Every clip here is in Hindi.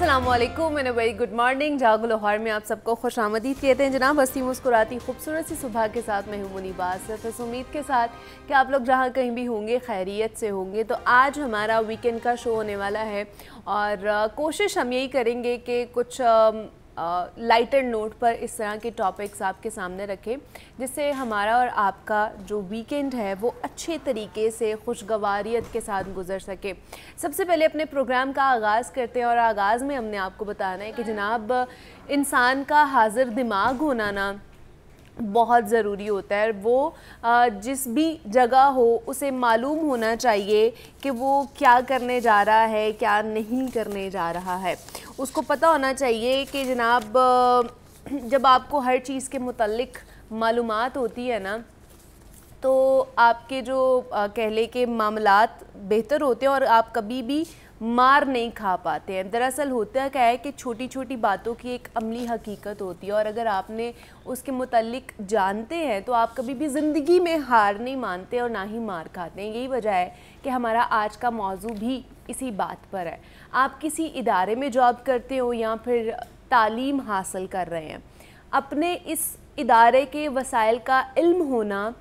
असलम ए वेरी गुड मॉर्निंग जागुल हार में आप सबको खुश आमदीद कहते हैं जनाब हस्ती मुस्कुराती खूबसूरत सी सुबह के साथ मैं हूँ मुनीबा सिर्फ इस उम्मीद के साथ कि आप लोग जहाँ कहीं भी होंगे खैरियत से होंगे तो आज हमारा वीकेंड का शो होने वाला है और कोशिश हम यही करेंगे कि कुछ लाइटर नोट पर इस तरह के टॉपिक्स आपके सामने रखें जिससे हमारा और आपका जो वीकेंड है वो अच्छे तरीके से खुशगवारीत के साथ गुजर सके सबसे पहले अपने प्रोग्राम का आगाज़ करते हैं और आगाज़ में हमने आपको बताना है कि जनाब इंसान का हाजिर दिमाग होना ना बहुत ज़रूरी होता है वो जिस भी जगह हो उसे मालूम होना चाहिए कि वो क्या करने जा रहा है क्या नहीं करने जा रहा है उसको पता होना चाहिए कि जनाब जब आपको हर चीज़ के मतलब मालूम होती है ना तो आपके जो कह लें कि मामला बेहतर होते हैं और आप कभी भी मार नहीं खा पाते हैं दरअसल होता क्या है कि छोटी छोटी बातों की एक अमली हकीकत होती है और अगर आपने उसके मुतलक जानते हैं तो आप कभी भी ज़िंदगी में हार नहीं मानते और ना ही मार खाते हैं यही वजह है कि हमारा आज का मौजू भी इसी बात पर है आप किसी इदारे में जॉब करते हो या फिर तालीम हासिल कर रहे हैं अपने इस इदारे के वसाइल का इल्म होना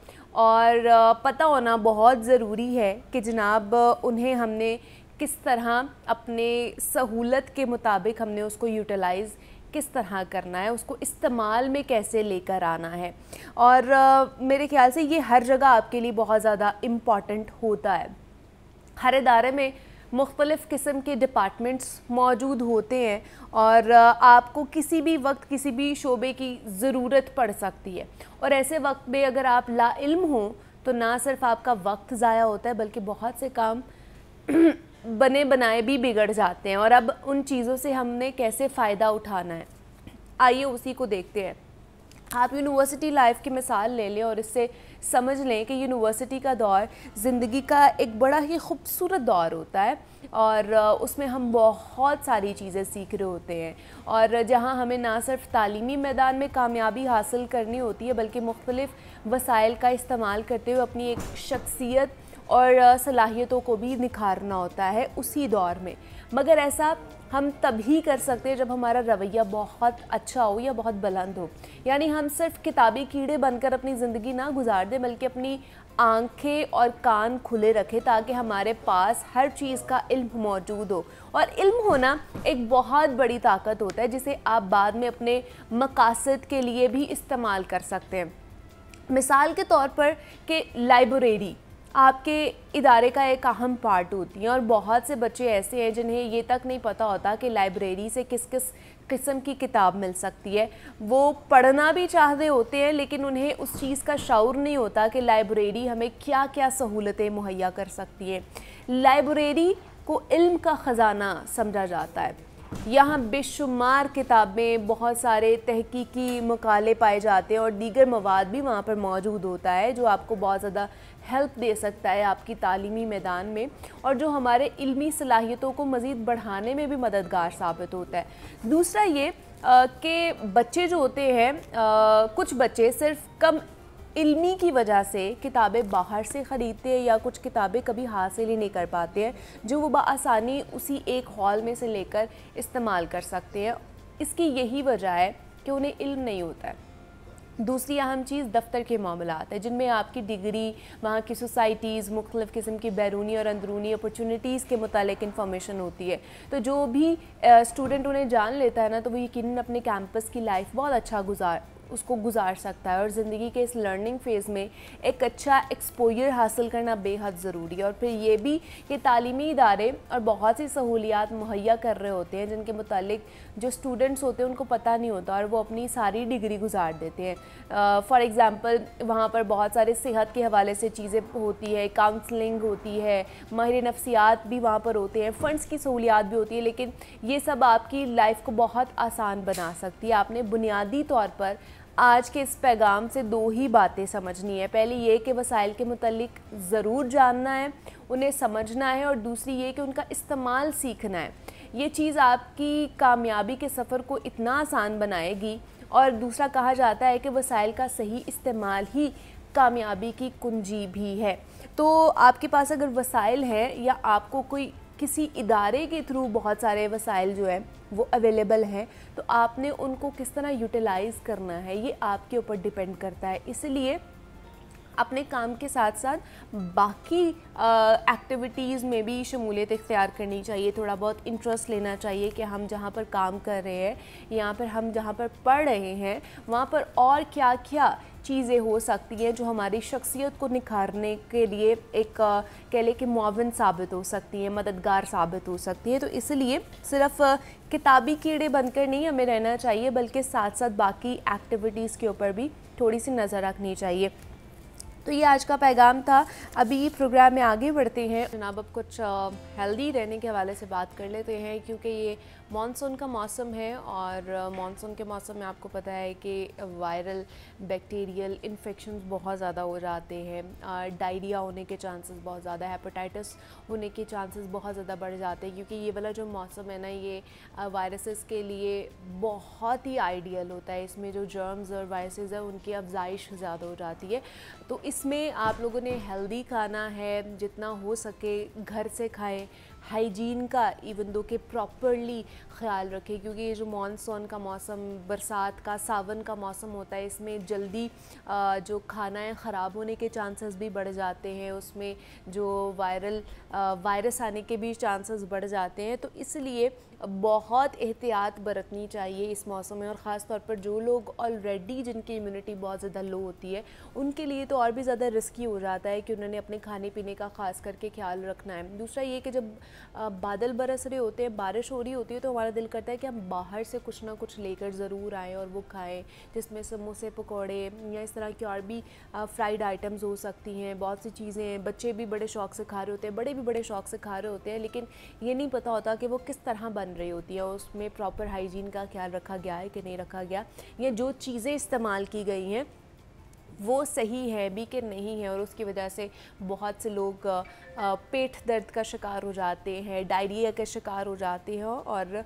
और पता होना बहुत ज़रूरी है कि जनाब उन्हें हमने किस तरह अपने सहूलत के मुताबिक हमने उसको यूटिलाइज़ किस तरह करना है उसको इस्तेमाल में कैसे लेकर आना है और आ, मेरे ख्याल से ये हर जगह आपके लिए बहुत ज़्यादा इम्पॉर्टेंट होता है हर इदारे में मुख्तलिफ़ किस्म के डिपार्टमेंट्स मौजूद होते हैं और आपको किसी भी वक्त किसी भी शोबे की ज़रूरत पड़ सकती है और ऐसे वक्त में अगर आप लाइल्म हों तो ना सिर्फ आपका वक्त ज़ाया होता है बल्कि बहुत से काम बने बनाए भी बिगड़ जाते हैं और अब उन चीज़ों से हमने कैसे फ़ायदा उठाना है आइए उसी को देखते हैं आप यूनिवर्सिटी लाइफ की मिसाल ले लें और इससे समझ लें कि यूनिवर्सिटी का दौर ज़िंदगी का एक बड़ा ही खूबसूरत दौर होता है और उसमें हम बहुत सारी चीज़ें सीख रहे होते हैं और जहाँ हमें ना सिर्फ तालीमी मैदान में कामयाबी हासिल करनी होती है बल्कि मुख्तलिफ़ वसाइल का इस्तेमाल करते हुए अपनी एक शख्सियत और सलाहियतों को भी निखारना होता है उसी दौर में मगर ऐसा हम तभी कर सकते हैं जब हमारा रवैया बहुत अच्छा हो या बहुत बुलंद हो यानी हम सिर्फ किताबी कीड़े बनकर अपनी ज़िंदगी ना गुजार दें बल्कि अपनी आंखें और कान खुले रखें ताकि हमारे पास हर चीज़ का इल्म मौजूद हो और इल्म होना एक बहुत बड़ी ताकत होता है जिसे आप बाद में अपने मकासद के लिए भी इस्तेमाल कर सकते हैं मिसाल के तौर पर कि लाइब्रेरी आपके इदारे का एक अहम पार्ट होती हैं और बहुत से बच्चे ऐसे हैं जिन्हें ये तक नहीं पता होता कि लाइब्रेरी से किस किस किस्म की किताब मिल सकती है वो पढ़ना भी चाहते होते हैं लेकिन उन्हें उस चीज़ का शौर नहीं होता कि लाइब्रेरी हमें क्या क्या सहूलतें मुहैया कर सकती है लाइब्रेरी को इल्म का ख़जाना समझा जाता है यहाँ बेशुमार किताबें बहुत सारे तहकीकी मकाले पाए जाते हैं और दीगर मवाद भी वहाँ पर मौजूद होता है जो आपको बहुत ज़्यादा हेल्प दे सकता है आपकी तालीमी मैदान में और जो हमारे इल्मी सलाहियतों को मज़ीद बढ़ाने में भी मददगार साबित होता है दूसरा ये कि बच्चे जो होते हैं कुछ बच्चे सिर्फ कम इल्मी की वजह से किताबें बाहर से ख़रीदते हैं या कुछ किताबें कभी हासिल ही नहीं कर पाते हैं जो वो बसानी उसी एक हॉल में से लेकर इस्तेमाल कर सकते हैं इसकी यही वजह है कि उन्हें इल्म नहीं होता है दूसरी अहम चीज़ दफ्तर के मामला है जिनमें आपकी डिग्री वहाँ की सोसाइटीज़ मुख्तलिफ़ किस्म की बैरूनी और अंदरूनी अपॉर्चुनिटीज़ के मतलब इन्फॉर्मेशन होती है तो जो भी स्टूडेंट उन्हें जान लेता है ना तो वो यकीन अपने कैंपस की लाइफ बहुत अच्छा गुजार उसको गुजार सकता है और ज़िंदगी के इस लर्निंग फ़ेज़ में एक अच्छा एक्सपोजर हासिल करना बेहद ज़रूरी है और फिर ये भी कि तालीमी इदारे और बहुत सी सहूलियात मुहैया कर रहे होते हैं जिनके मतलब जो स्टूडेंट्स होते हैं उनको पता नहीं होता और वो अपनी सारी डिग्री गुजार देते हैं फॉर एग्ज़ाम्पल वहाँ पर बहुत सारे सेहत के हवाले से चीज़ें होती है काउंसलिंग होती है माहिर नफसियात भी वहाँ पर होते हैं फ़ंड्स की सहूलियात भी होती है लेकिन ये सब आपकी लाइफ को बहुत आसान बना सकती है आपने बुनियादी तौर पर आज के इस पैगाम से दो ही बातें समझनी है पहली ये कि वसाइल के मतलब ज़रूर जानना है उन्हें समझना है और दूसरी ये कि उनका इस्तेमाल सीखना है ये चीज़ आपकी कामयाबी के सफ़र को इतना आसान बनाएगी और दूसरा कहा जाता है कि वसाइल का सही इस्तेमाल ही कामयाबी की कुंजी भी है तो आपके पास अगर वसाइल हैं या आपको कोई किसी इदारे के थ्रू बहुत सारे वसाइल जो हैं वो अवेलेबल हैं तो आपने उनको किस तरह यूटिलाइज़ करना है ये आपके ऊपर डिपेंड करता है इसलिए अपने काम के साथ साथ बाकी एक्टिविटीज़ में भी शमूलियत इख्तियार करनी चाहिए थोड़ा बहुत इंटरेस्ट लेना चाहिए कि हम जहाँ पर काम कर रहे हैं या फिर हम जहाँ पर पढ़ रहे हैं वहाँ पर और क्या क्या चीज़ें हो सकती हैं जो हमारी शख्सियत को निखारने के लिए एक कह लें कि मुआवन साबित हो सकती हैं मददगार साबित हो सकती हैं तो इसलिए सिर्फ किताबी कीड़े बनकर नहीं हमें रहना चाहिए बल्कि साथ साथ बाकी एक्टिविटीज़ के ऊपर भी थोड़ी सी नज़र रखनी चाहिए तो ये आज का पैगाम था अभी प्रोग्राम में आगे बढ़ते हैं जनाब अब कुछ हेल्दी रहने के हवाले से बात कर लेते हैं क्योंकि ये मानसून का मौसम है और मानसून के मौसम में आपको पता है कि वायरल बैक्टीरियल इन्फेक्शन बहुत ज़्यादा हो जाते हैं डायरिया होने के चांसेस बहुत ज़्यादा हेपेटाइटिस होने के चांसेस बहुत ज़्यादा बढ़ जाते हैं क्योंकि ये वाला जो मौसम है ना ये वायरसेस के लिए बहुत ही आइडियल होता है इसमें जो जर्म्स और वायरसेस है उनकी अफजाइश ज़्यादा हो जाती है तो इसमें आप लोगों ने हेल्दी खाना है जितना हो सके घर से खाएँ हाइजीन का इवन दो के प्रॉपरली ख्याल रखें क्योंकि ये जो मानसून का मौसम बरसात का सावन का मौसम होता है इसमें जल्दी जो खाना है ख़राब होने के चांसेस भी बढ़ जाते हैं उसमें जो वायरल वायरस आने के भी चांसेस बढ़ जाते हैं तो इसलिए बहुत एहतियात बरतनी चाहिए इस मौसम में और ख़ास तौर पर जो लोग ऑलरेडी जिनकी इम्यूनिटी बहुत ज़्यादा लो होती है उनके लिए तो और भी ज़्यादा रिस्की हो जाता है कि उन्होंने अपने खाने पीने का ख़ास करके ख्याल रखना है दूसरा ये कि जब बादल बरस रहे होते हैं बारिश हो रही होती है तो हमारा दिल करता है कि हम बाहर से कुछ ना कुछ लेकर ज़रूर आएँ और वो खाएँ जिसमें समोसे पकौड़े या इस तरह की और भी फ्राइड आइटम्स हो सकती हैं बहुत सी चीज़ें बच्चे भी बड़े शौक से खा रहे होते हैं बड़े भी बड़े शौक से खा रहे होते हैं लेकिन ये नहीं पता होता कि वो किस तरह बन बन रही होती है उसमें प्रॉपर हाइजीन का ख्याल रखा गया है कि नहीं रखा गया या जो चीज़ें इस्तेमाल की गई हैं वो सही है बीके नहीं है और उसकी वजह से बहुत से लोग पेट दर्द का शिकार हो जाते हैं डायरिया का शिकार हो जाते हैं और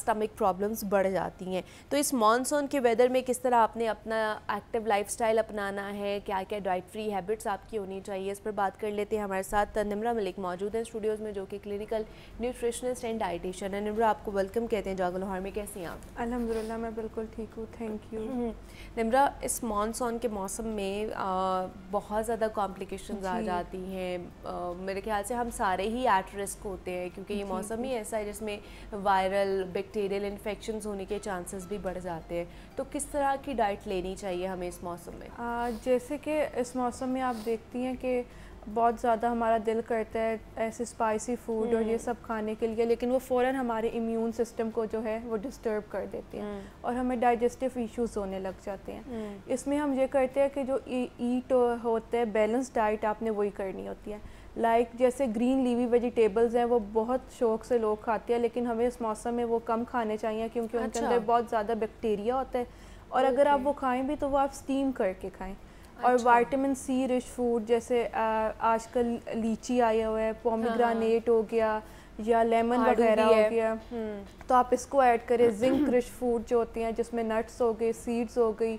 स्टमक प्रॉब्लम्स बढ़ जाती हैं तो इस मानसून के वेदर में किस तरह आपने अपना एक्टिव लाइफस्टाइल अपनाना है क्या क्या डाइट फ्री हैबिट्स आपकी होनी चाहिए इस पर बात कर लेते हैं हमारे साथ निम्रा मलिक मौजूद हैं स्टूडियोज़ में जो कि क्लिनिकल न्यूट्रिशनिस्ट एंड डाइटिशन है निम्रा आपको वेलकम कहते हैं जागल में कैसे हैं आप अलहमदिल्ला मैं बिल्कुल ठीक हूँ थैंक यू हम्म। निम्रा इस मानसून के मौसम में आ, बहुत ज़्यादा कॉम्प्लिकेशन आ जाती हैं मेरे ख्याल से हम सारे ही एट रिस्क होते हैं क्योंकि ये मौसम ही ऐसा है जिसमें वायरल बैक्टीरियल इन्फेक्शन होने के चांसेस भी बढ़ जाते हैं तो किस तरह की डाइट लेनी चाहिए हमें इस मौसम में आ, जैसे कि इस मौसम में आप देखती हैं कि बहुत ज़्यादा हमारा दिल करता है ऐसे स्पाइसी फूड और ये हम्म। सब खाने के लिए लेकिन वो फ़ौर हमारे इम्यून सिस्टम को जो है वो डिस्टर्ब कर देती हैं हम्म। और हमें डाइजेस्टिव इश्यूज होने लग जाते हैं हम्म। इसमें हम ये करते हैं कि जो ईट होते हैं बैलेंस डाइट आपने वही करनी होती है लाइक like, जैसे ग्रीन लीवी वेजिटेबल्स हैं वो बहुत शौक से लोग खाते हैं लेकिन हमें इस मौसम में वो कम खाने चाहिए क्योंकि अच्छा। उनके अंदर अच्छा। बहुत ज़्यादा बैक्टीरिया होता है और अगर आप वो खाएं भी तो वो आप स्टीम करके खाएं और वाइटामिन सी रिच फूड जैसे आजकल लीची आया हुआ है पोमीग्रानेट हो गया या लेमन वगैरह हो गया हम्म। तो आप इसको ऐड करें जिंक रिच फूड जो होती हैं जिसमें नट्स हो गए सीड्स हो गई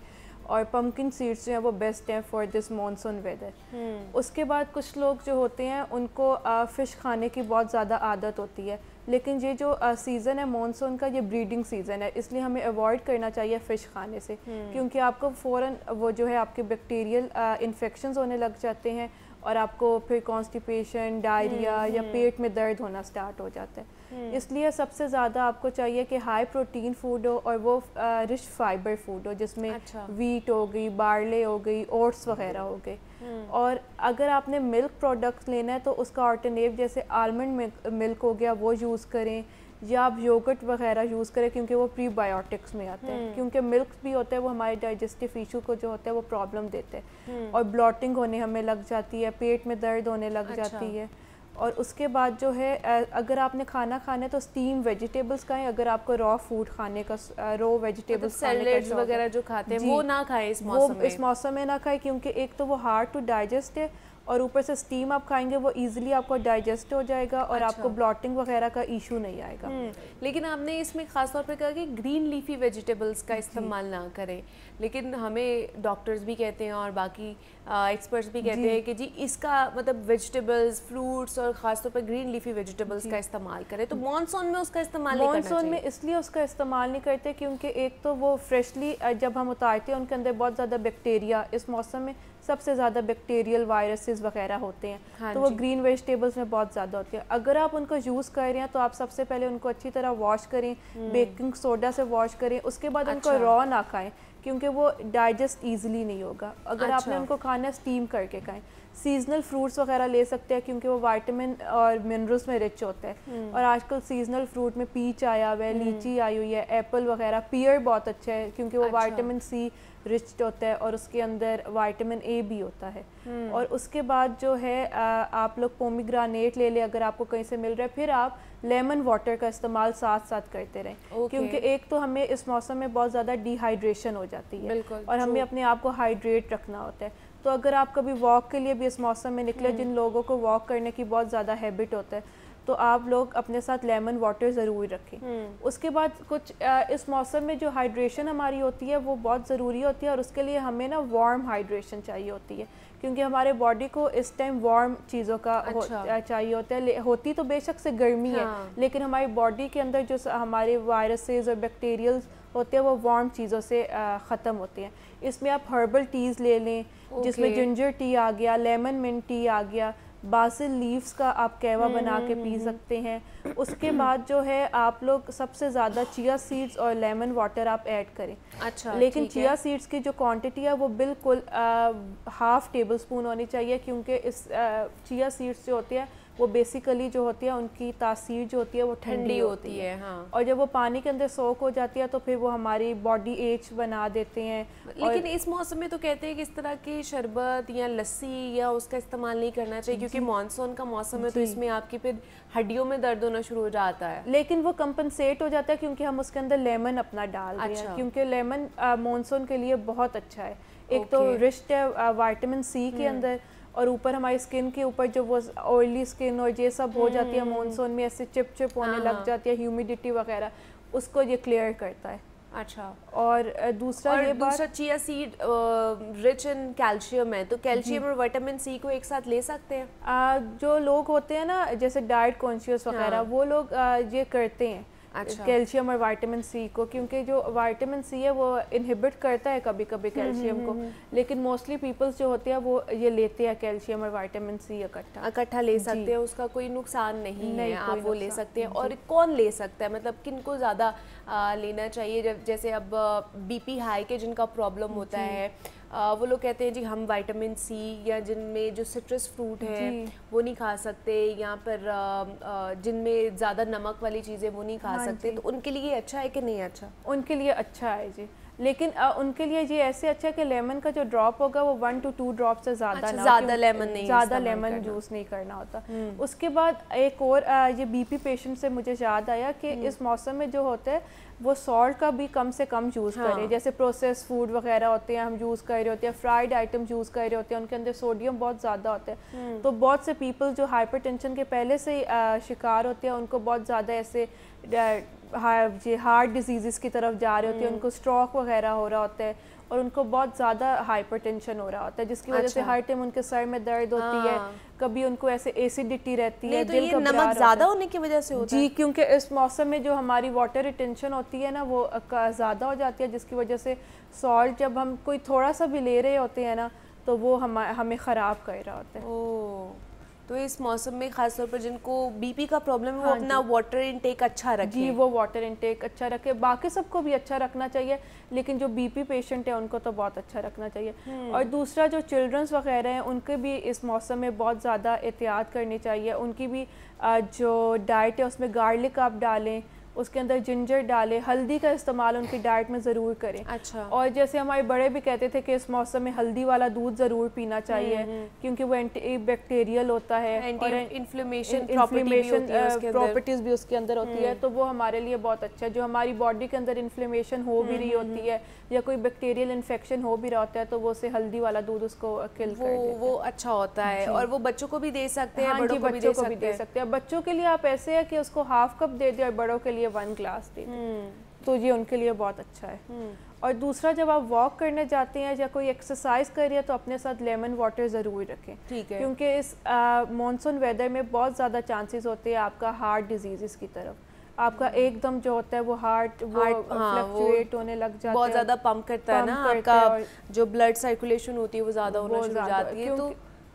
और पम्पकिन सीड्स जो हैं वो बेस्ट हैं फॉर दिस मानसून वेदर उसके बाद कुछ लोग जो होते हैं उनको फ़िश खाने की बहुत ज़्यादा आदत होती है लेकिन ये जो सीज़न है मानसून का ये ब्रीडिंग सीज़न है इसलिए हमें अवॉइड करना चाहिए फ़िश खाने से हम्म। क्योंकि आपको फ़ौर वो जो है आपके बैक्टीरियल इन्फेक्शन होने लग जाते हैं और आपको फिर कॉन्स्टिपेशन हम्म, डायरिया या हम्म। पेट में दर्द होना स्टार्ट हो जाता है इसलिए सबसे ज़्यादा आपको चाहिए कि हाई प्रोटीन फूड हो और वो रिच फाइबर फूड हो जिसमें अच्छा। वीट हो गई बार्ले हो गई ओट्स वगैरह हो गए हम्म। और अगर आपने मिल्क प्रोडक्ट्स लेना है तो उसका ऑल्टरनेव जैसे आलमंड मिल्क हो गया वो यूज़ करें या आप योगर्ट वगैरह यूज़ करें क्योंकि वो प्रीबायोटिक्स में आते हैं हम्म। क्योंकि मिल्क भी होता है वो हमारे डाइजेस्टिव इशू को जो होता है वो प्रॉब्लम देते हैं हम्म। और ब्लॉटिंग होने हमें लग जाती है पेट में दर्द होने लग अच्छा। जाती है और उसके बाद जो है अगर आपने खाना खाना है तो स्टीम वेजिटेबल्स का है अगर आपको रॉ फूड खाने का रॉ वेजिटेबल्स सैलड्स वगैरह जो खाते हैं वो ना खाएं इस मौसम में इस मौसम में ना खाएं क्योंकि एक तो वो हार्ड टू डाइजेस्ट है और ऊपर से स्टीम आप खाएंगे वो इजीली आपको डाइजेस्ट हो जाएगा और अच्छा। आपको ब्लॉटिंग वगैरह का इशू नहीं आएगा हम्म, लेकिन आपने इसमें खास तौर पे कहा कि ग्रीन लीफी वेजिटेबल्स का इस्तेमाल ना करें लेकिन हमें डॉक्टर्स भी कहते हैं और बाकी एक्सपर्ट्स भी कहते हैं कि जी इसका मतलब वेजिटेबल्स फ्रूट्स और ख़ासतौर पर ग्रीन लीफी वेजिटेबल्स का इस्तेमाल करें तो मानसून में उसका इस्तेमाल मानसून में इसलिए उसका इस्तेमाल नहीं करते क्योंकि एक तो वो फ्रेशली जब हम उतारते हैं उनके अंदर बहुत ज़्यादा बैक्टीरिया इस मौसम में सबसे ज़्यादा बैक्टीरियल वायरसेस वगैरह होते हैं हाँ तो वो ग्रीन वेजिटेबल्स में बहुत ज़्यादा होती है अगर आप उनको यूज़ कर रहे हैं तो आप सबसे पहले उनको अच्छी तरह वॉश करें बेकिंग हम्म। सोडा से वॉश करें उसके बाद अच्छा। उनको रॉ ना खाएं क्योंकि वो डाइजेस्ट ईजिली नहीं होगा अगर अच्छा। आपने उनको खाना स्टीम करके खाएं सीजनल फ्रूट्स वगैरह ले सकते हैं क्योंकि वो वाइटामिन और मिनरल्स में रिच होते हैं हम्म। और आजकल सीजनल फ्रूट में पीच आया हुआ है हम्म। लीची आई हुई है एप्पल वगैरह पियर बहुत अच्छा है क्योंकि वो अच्छा। वाइटामिन सी रिच होता है और उसके अंदर वाइटामिन ए भी होता है हम्म। और उसके बाद जो है आप लोग पोमीग्रानेट ले लें अगर आपको कहीं से मिल रहा है फिर आप लेमन वाटर का इस्तेमाल साथ साथ करते रहें okay. क्योंकि एक तो हमें इस मौसम में बहुत ज़्यादा डिहाइड्रेशन हो जाती है और हमें अपने आप को हाइड्रेट रखना होता है तो अगर आप कभी वॉक के लिए भी इस मौसम में निकले हम्म। जिन लोगों को वॉक करने की बहुत ज़्यादा हैबिट होता है तो आप लोग अपने साथ लेमन वाटर ज़रूर रखें हम्म। उसके बाद कुछ इस मौसम में जो हाइड्रेशन हमारी होती है वो बहुत ज़रूरी होती है और उसके लिए हमें ना वार्म हाइड्रेशन चाहिए होती है क्योंकि हमारे बॉडी को इस टाइम वार्म चीज़ों का अच्छा। हो, चाहिए होता है होती तो बेशक से गर्मी हाँ। है लेकिन हमारी बॉडी के अंदर जो हमारे वायरसेस और बैक्टीरियल्स होते हैं वो वार्म चीज़ों से ख़त्म होते हैं इसमें आप हर्बल टीज़ ले लें जिसमें जिंजर टी आ गया लेमन मिंट टी आ गया बासिल लीव्स का आप कहवा बना के पी हम्म, हम्म, हम्म, सकते हैं उसके बाद जो है आप लोग सबसे ज़्यादा चिया सीड्स और लेमन वाटर आप ऐड करें अच्छा लेकिन चिया सीड्स की जो क्वांटिटी है वो बिल्कुल हाफ़ टेबल स्पून होनी चाहिए क्योंकि इस चिया सीड्स जो होती है वो बेसिकली जो होती है उनकी तासीर जो होती है वो ठंडी होती, होती है, हाँ। और जब वो पानी के अंदर सोख हो जाती है तो फिर वो हमारी बॉडी एज बना देते हैं लेकिन इस मौसम में तो कहते हैं कि इस तरह की शरबत या लस्सी या उसका इस्तेमाल नहीं करना चाहिए क्योंकि मानसून का मौसम है तो इसमें आपकी फिर हड्डियों में दर्द होना शुरू हो जाता है लेकिन वो कंपनसेट हो जाता है क्योंकि हम उसके अंदर लेमन अपना डाल रहे हैं अच्छा। क्योंकि लेमन मानसून के लिए बहुत अच्छा है एक तो रिश्ते है वाइटामिन सी के हम्म। अंदर और ऊपर हमारी स्किन के ऊपर जो वो ऑयली स्किन और ये सब हो जाती है मानसून हम्म। में ऐसे चिप चिप होने लग हाँ। जाती है ह्यूमिडिटी वगैरह उसको ये क्लियर करता है अच्छा और दूसरा और ये दूसरा chia seed rich in calcium है तो कैल्शियम और विटामिन सी को एक साथ ले सकते हैं आ, जो लोग होते हैं ना जैसे डाइट कॉन्शियस वगैरह हाँ। वो लोग आ, ये करते हैं अच्छा। कैल्शियम और वाइटामिन सी को क्योंकि जो वाइटामिन सी है वो इनहिबिट करता है कभी कभी हम्म, कैल्शियम को हम्म, हम्म। लेकिन मोस्टली पीपल्स जो होते हैं वो ये लेते हैं कैल्शियम और वाइटामिन सी इकट्ठा इकट्ठा ले सकते हैं उसका कोई नुकसान नहीं, नहीं है आप वो ले सकते हैं और कौन ले सकता है मतलब किन को ज़्यादा लेना चाहिए जब जैसे अब बीपी हाई के जिनका प्रॉब्लम होता है वो लोग कहते हैं जी हम वाइटामिन सी या जिनमें जो सिट्रस फ्रूट है वो नहीं खा सकते या पर जिनमें ज़्यादा नमक वाली चीज़ें वो नहीं खा हाँ सकते तो उनके लिए अच्छा है कि नहीं अच्छा उनके लिए अच्छा है जी लेकिन आ, उनके लिए ये ऐसे अच्छा है कि लेमन का जो ड्रॉप होगा वो वन टू टू ड्रॉप से ज़्यादा अच्छा, ज़्यादा लेमन नहीं ज़्यादा लेमन जूस नहीं करना होता हम्म। उसके बाद एक और आ, ये बीपी पेशेंट से मुझे याद आया कि हम्म। इस मौसम में जो होता है वो सॉल्ट का भी कम से कम यूज़ हाँ। करें जैसे प्रोसेस फूड वगैरह होते हैं हम यूज़ कर रहे होते हैं फ्राइड आइटम यूज़ कर रहे होते हैं उनके अंदर सोडियम बहुत ज़्यादा होता है हम्म। तो बहुत से पीपल जो हाइपरटेंशन के पहले से ही शिकार होते हैं उनको बहुत ज़्यादा ऐसे ये हार्ट डिजीज़ की तरफ जा रहे होते हैं हम्म। उनको स्ट्रोक वगैरह हो रहा होता है और उनको बहुत ज़्यादा हाइपरटेंशन हो रहा होता है जिसकी वजह से अच्छा। हर टाइम उनके सर में दर्द होती हाँ। है कभी उनको ऐसे एसिडिटी रहती है तो दिल ये नमक ज़्यादा होने की वजह से होता जी क्योंकि इस मौसम में जो हमारी वाटर रिटेंशन होती है ना वो ज़्यादा हो जाती है जिसकी वजह से सॉल्ट जब हम कोई थोड़ा सा भी ले रहे होते हैं ना तो वो हम हमें ख़राब कर रहा होता है तो इस मौसम में खासतौर पर जिनको बीपी का प्रॉब्लम है हाँ अच्छा वो अपना वाटर इनटेक अच्छा रखे जी वो वाटर इनटेक अच्छा रखे बाकी सबको भी अच्छा रखना चाहिए लेकिन जो बीपी पेशेंट है उनको तो बहुत अच्छा रखना चाहिए हम्म। और दूसरा जो चिल्ड्रंस वगैरह हैं उनके भी इस मौसम में बहुत ज़्यादा एहतियात करनी चाहिए उनकी भी जो डाइट है उसमें गार्लिक आप डालें उसके अंदर जिंजर डालें हल्दी का इस्तेमाल उनकी डाइट में ज़रूर करें अच्छा और जैसे हमारे बड़े भी कहते थे कि इस मौसम में हल्दी वाला दूध ज़रूर पीना चाहिए हम्म, हम्म। क्योंकि वो एंटी बैक्टीरियल होता है इन्फ्लेमेशन प्रॉपर्टीज़ भी उसके अंदर होती है हम्म। तो वो हमारे लिए बहुत अच्छा है जो हमारी बॉडी के अंदर इन्फ्लेमेशन हो भी रही होती है या कोई बैक्टीरियल इन्फेक्शन हो भी रहा होता है तो वो उसे हल्दी वाला दूध उसको किल वो वो अच्छा होता है और वो बच्चों को भी दे सकते हैं हाँ बच्चों को भी दे सकते हैं बच्चों के लिए आप ऐसे है कि उसको हाफ कप दे दें और बड़ों के लिए लिए वन ग्लास दे दें तो ये उनके लिए बहुत अच्छा है हम्म। और दूसरा जब आप वॉक करने जाते हैं या कोई एक्सरसाइज कर रही है तो अपने साथ लेमन वाटर ज़रूर रखें ठीक है क्योंकि इस मानसून वेदर में बहुत ज़्यादा चांसेस होते हैं आपका हार्ट डिजीज़ की तरफ आपका हम्म। एकदम जो होता है वो हार्ट वो फ्लक्चुएट हाँ, होने लग जाता है बहुत ज़्यादा पंप करता है ना आपका जो ब्लड सर्कुलेशन होती है वो ज़्यादा होना शुरू हो जाती है तो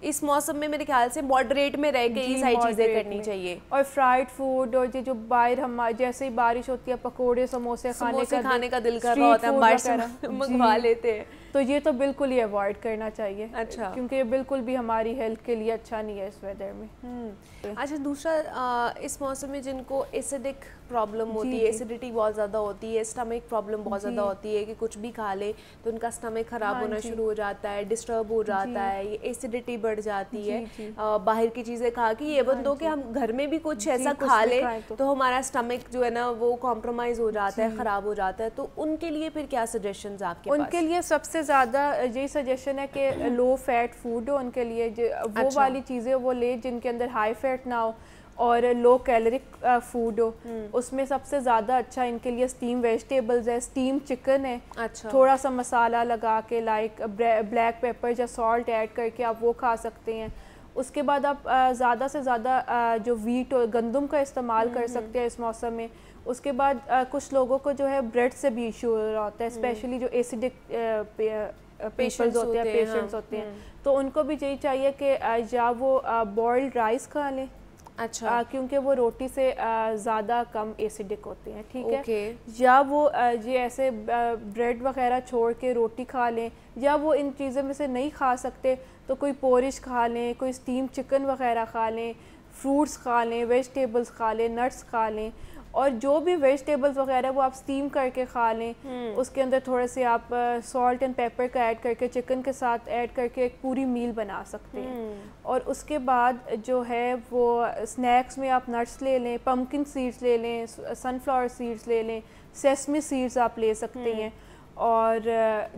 इस मौसम में मेरे ख्याल से मॉडरेट में रह के ये सारी चीज़ें करनी चाहिए और फ्राइड फूड और ये जो बाहर हम जैसे ही बारिश होती है पकोड़े समोसे खाने का खाने का दिल कर रहा होता है हम मंगवा लेते हैं तो ये तो बिल्कुल ही अवॉइड करना चाहिए अच्छा क्योंकि ये बिल्कुल भी हमारी हेल्थ के लिए अच्छा नहीं है इस वेदर में हम्म, अच्छा दूसरा आ, इस मौसम में जिनको एसिडिक प्रॉब्लम होती है एसिडिटी बहुत ज़्यादा होती है स्टमक प्रॉब्लम बहुत ज़्यादा होती है कि कुछ भी खा ले तो उनका स्टमक ख़राब हाँ, होना शुरू हो जाता है डिस्टर्ब हो जाता है ये एसिडिटी बढ़ जाती है बाहर की चीज़ें खा के ये हाँ बंदो कि हम घर में भी कुछ ऐसा खा लें तो।, तो हमारा स्टमक जो है ना वो कॉम्प्रोमाइज़ हो जाता है ख़राब हो जाता है तो उनके लिए फिर क्या सजेशन आपके उनके लिए सबसे सबसे ज़्यादा यही सजेशन है कि लो फैट फूड हो उनके लिए वो अच्छा। वाली चीज़ें वो ले जिनके अंदर हाई फैट ना हो और लो कैलोरिक फूड हो हम्म। उसमें सबसे ज़्यादा अच्छा इनके लिए स्टीम वेजिटेबल्स है स्टीम चिकन है अच्छा। थोड़ा सा मसाला लगा के लाइक ब्लैक पेपर या सॉल्ट ऐड करके आप वो खा सकते हैं उसके बाद आप ज़्यादा से ज़्यादा जो वीट और गंदम का इस्तेमाल कर हम्म, हम्म। सकते हैं इस मौसम में उसके बाद आ, कुछ लोगों को जो है ब्रेड से भी इशू हो रहा होता है स्पेशली हम्म। जो एसिडिक पेशेंट्स होते हैं पेशेंट्स होते हैं हाँ, हम्म। तो उनको भी यही चाहिए कि या वो बॉयल्ड राइस खा लें अच्छा क्योंकि वो रोटी से ज़्यादा कम एसिडिक होते हैं ठीक है या वो ये ऐसे ब्रेड वगैरह छोड़ के रोटी खा लें या वो इन चीज़ों में से नहीं खा सकते तो कोई पोरिश खा लें कोई स्टीम चिकन वगैरह खा लें फ्रूट्स खा लें वेजिटेबल्स खा लें नट्स खा लें और जो भी वेजिटेबल्स वगैरह वो आप स्टीम करके खा लें हम्म। उसके अंदर थोड़े से आप सॉल्ट एंड पेपर का ऐड करके चिकन के साथ ऐड करके एक पूरी मील बना सकते हैं हम्म। और उसके बाद जो है वो स्नैक्स में आप नट्स ले लें पम्पकिन सीड्स ले लें सनफ्लावर सीड्स ले लें सेसमी सीड्स आप ले सकते हम्म। हैं और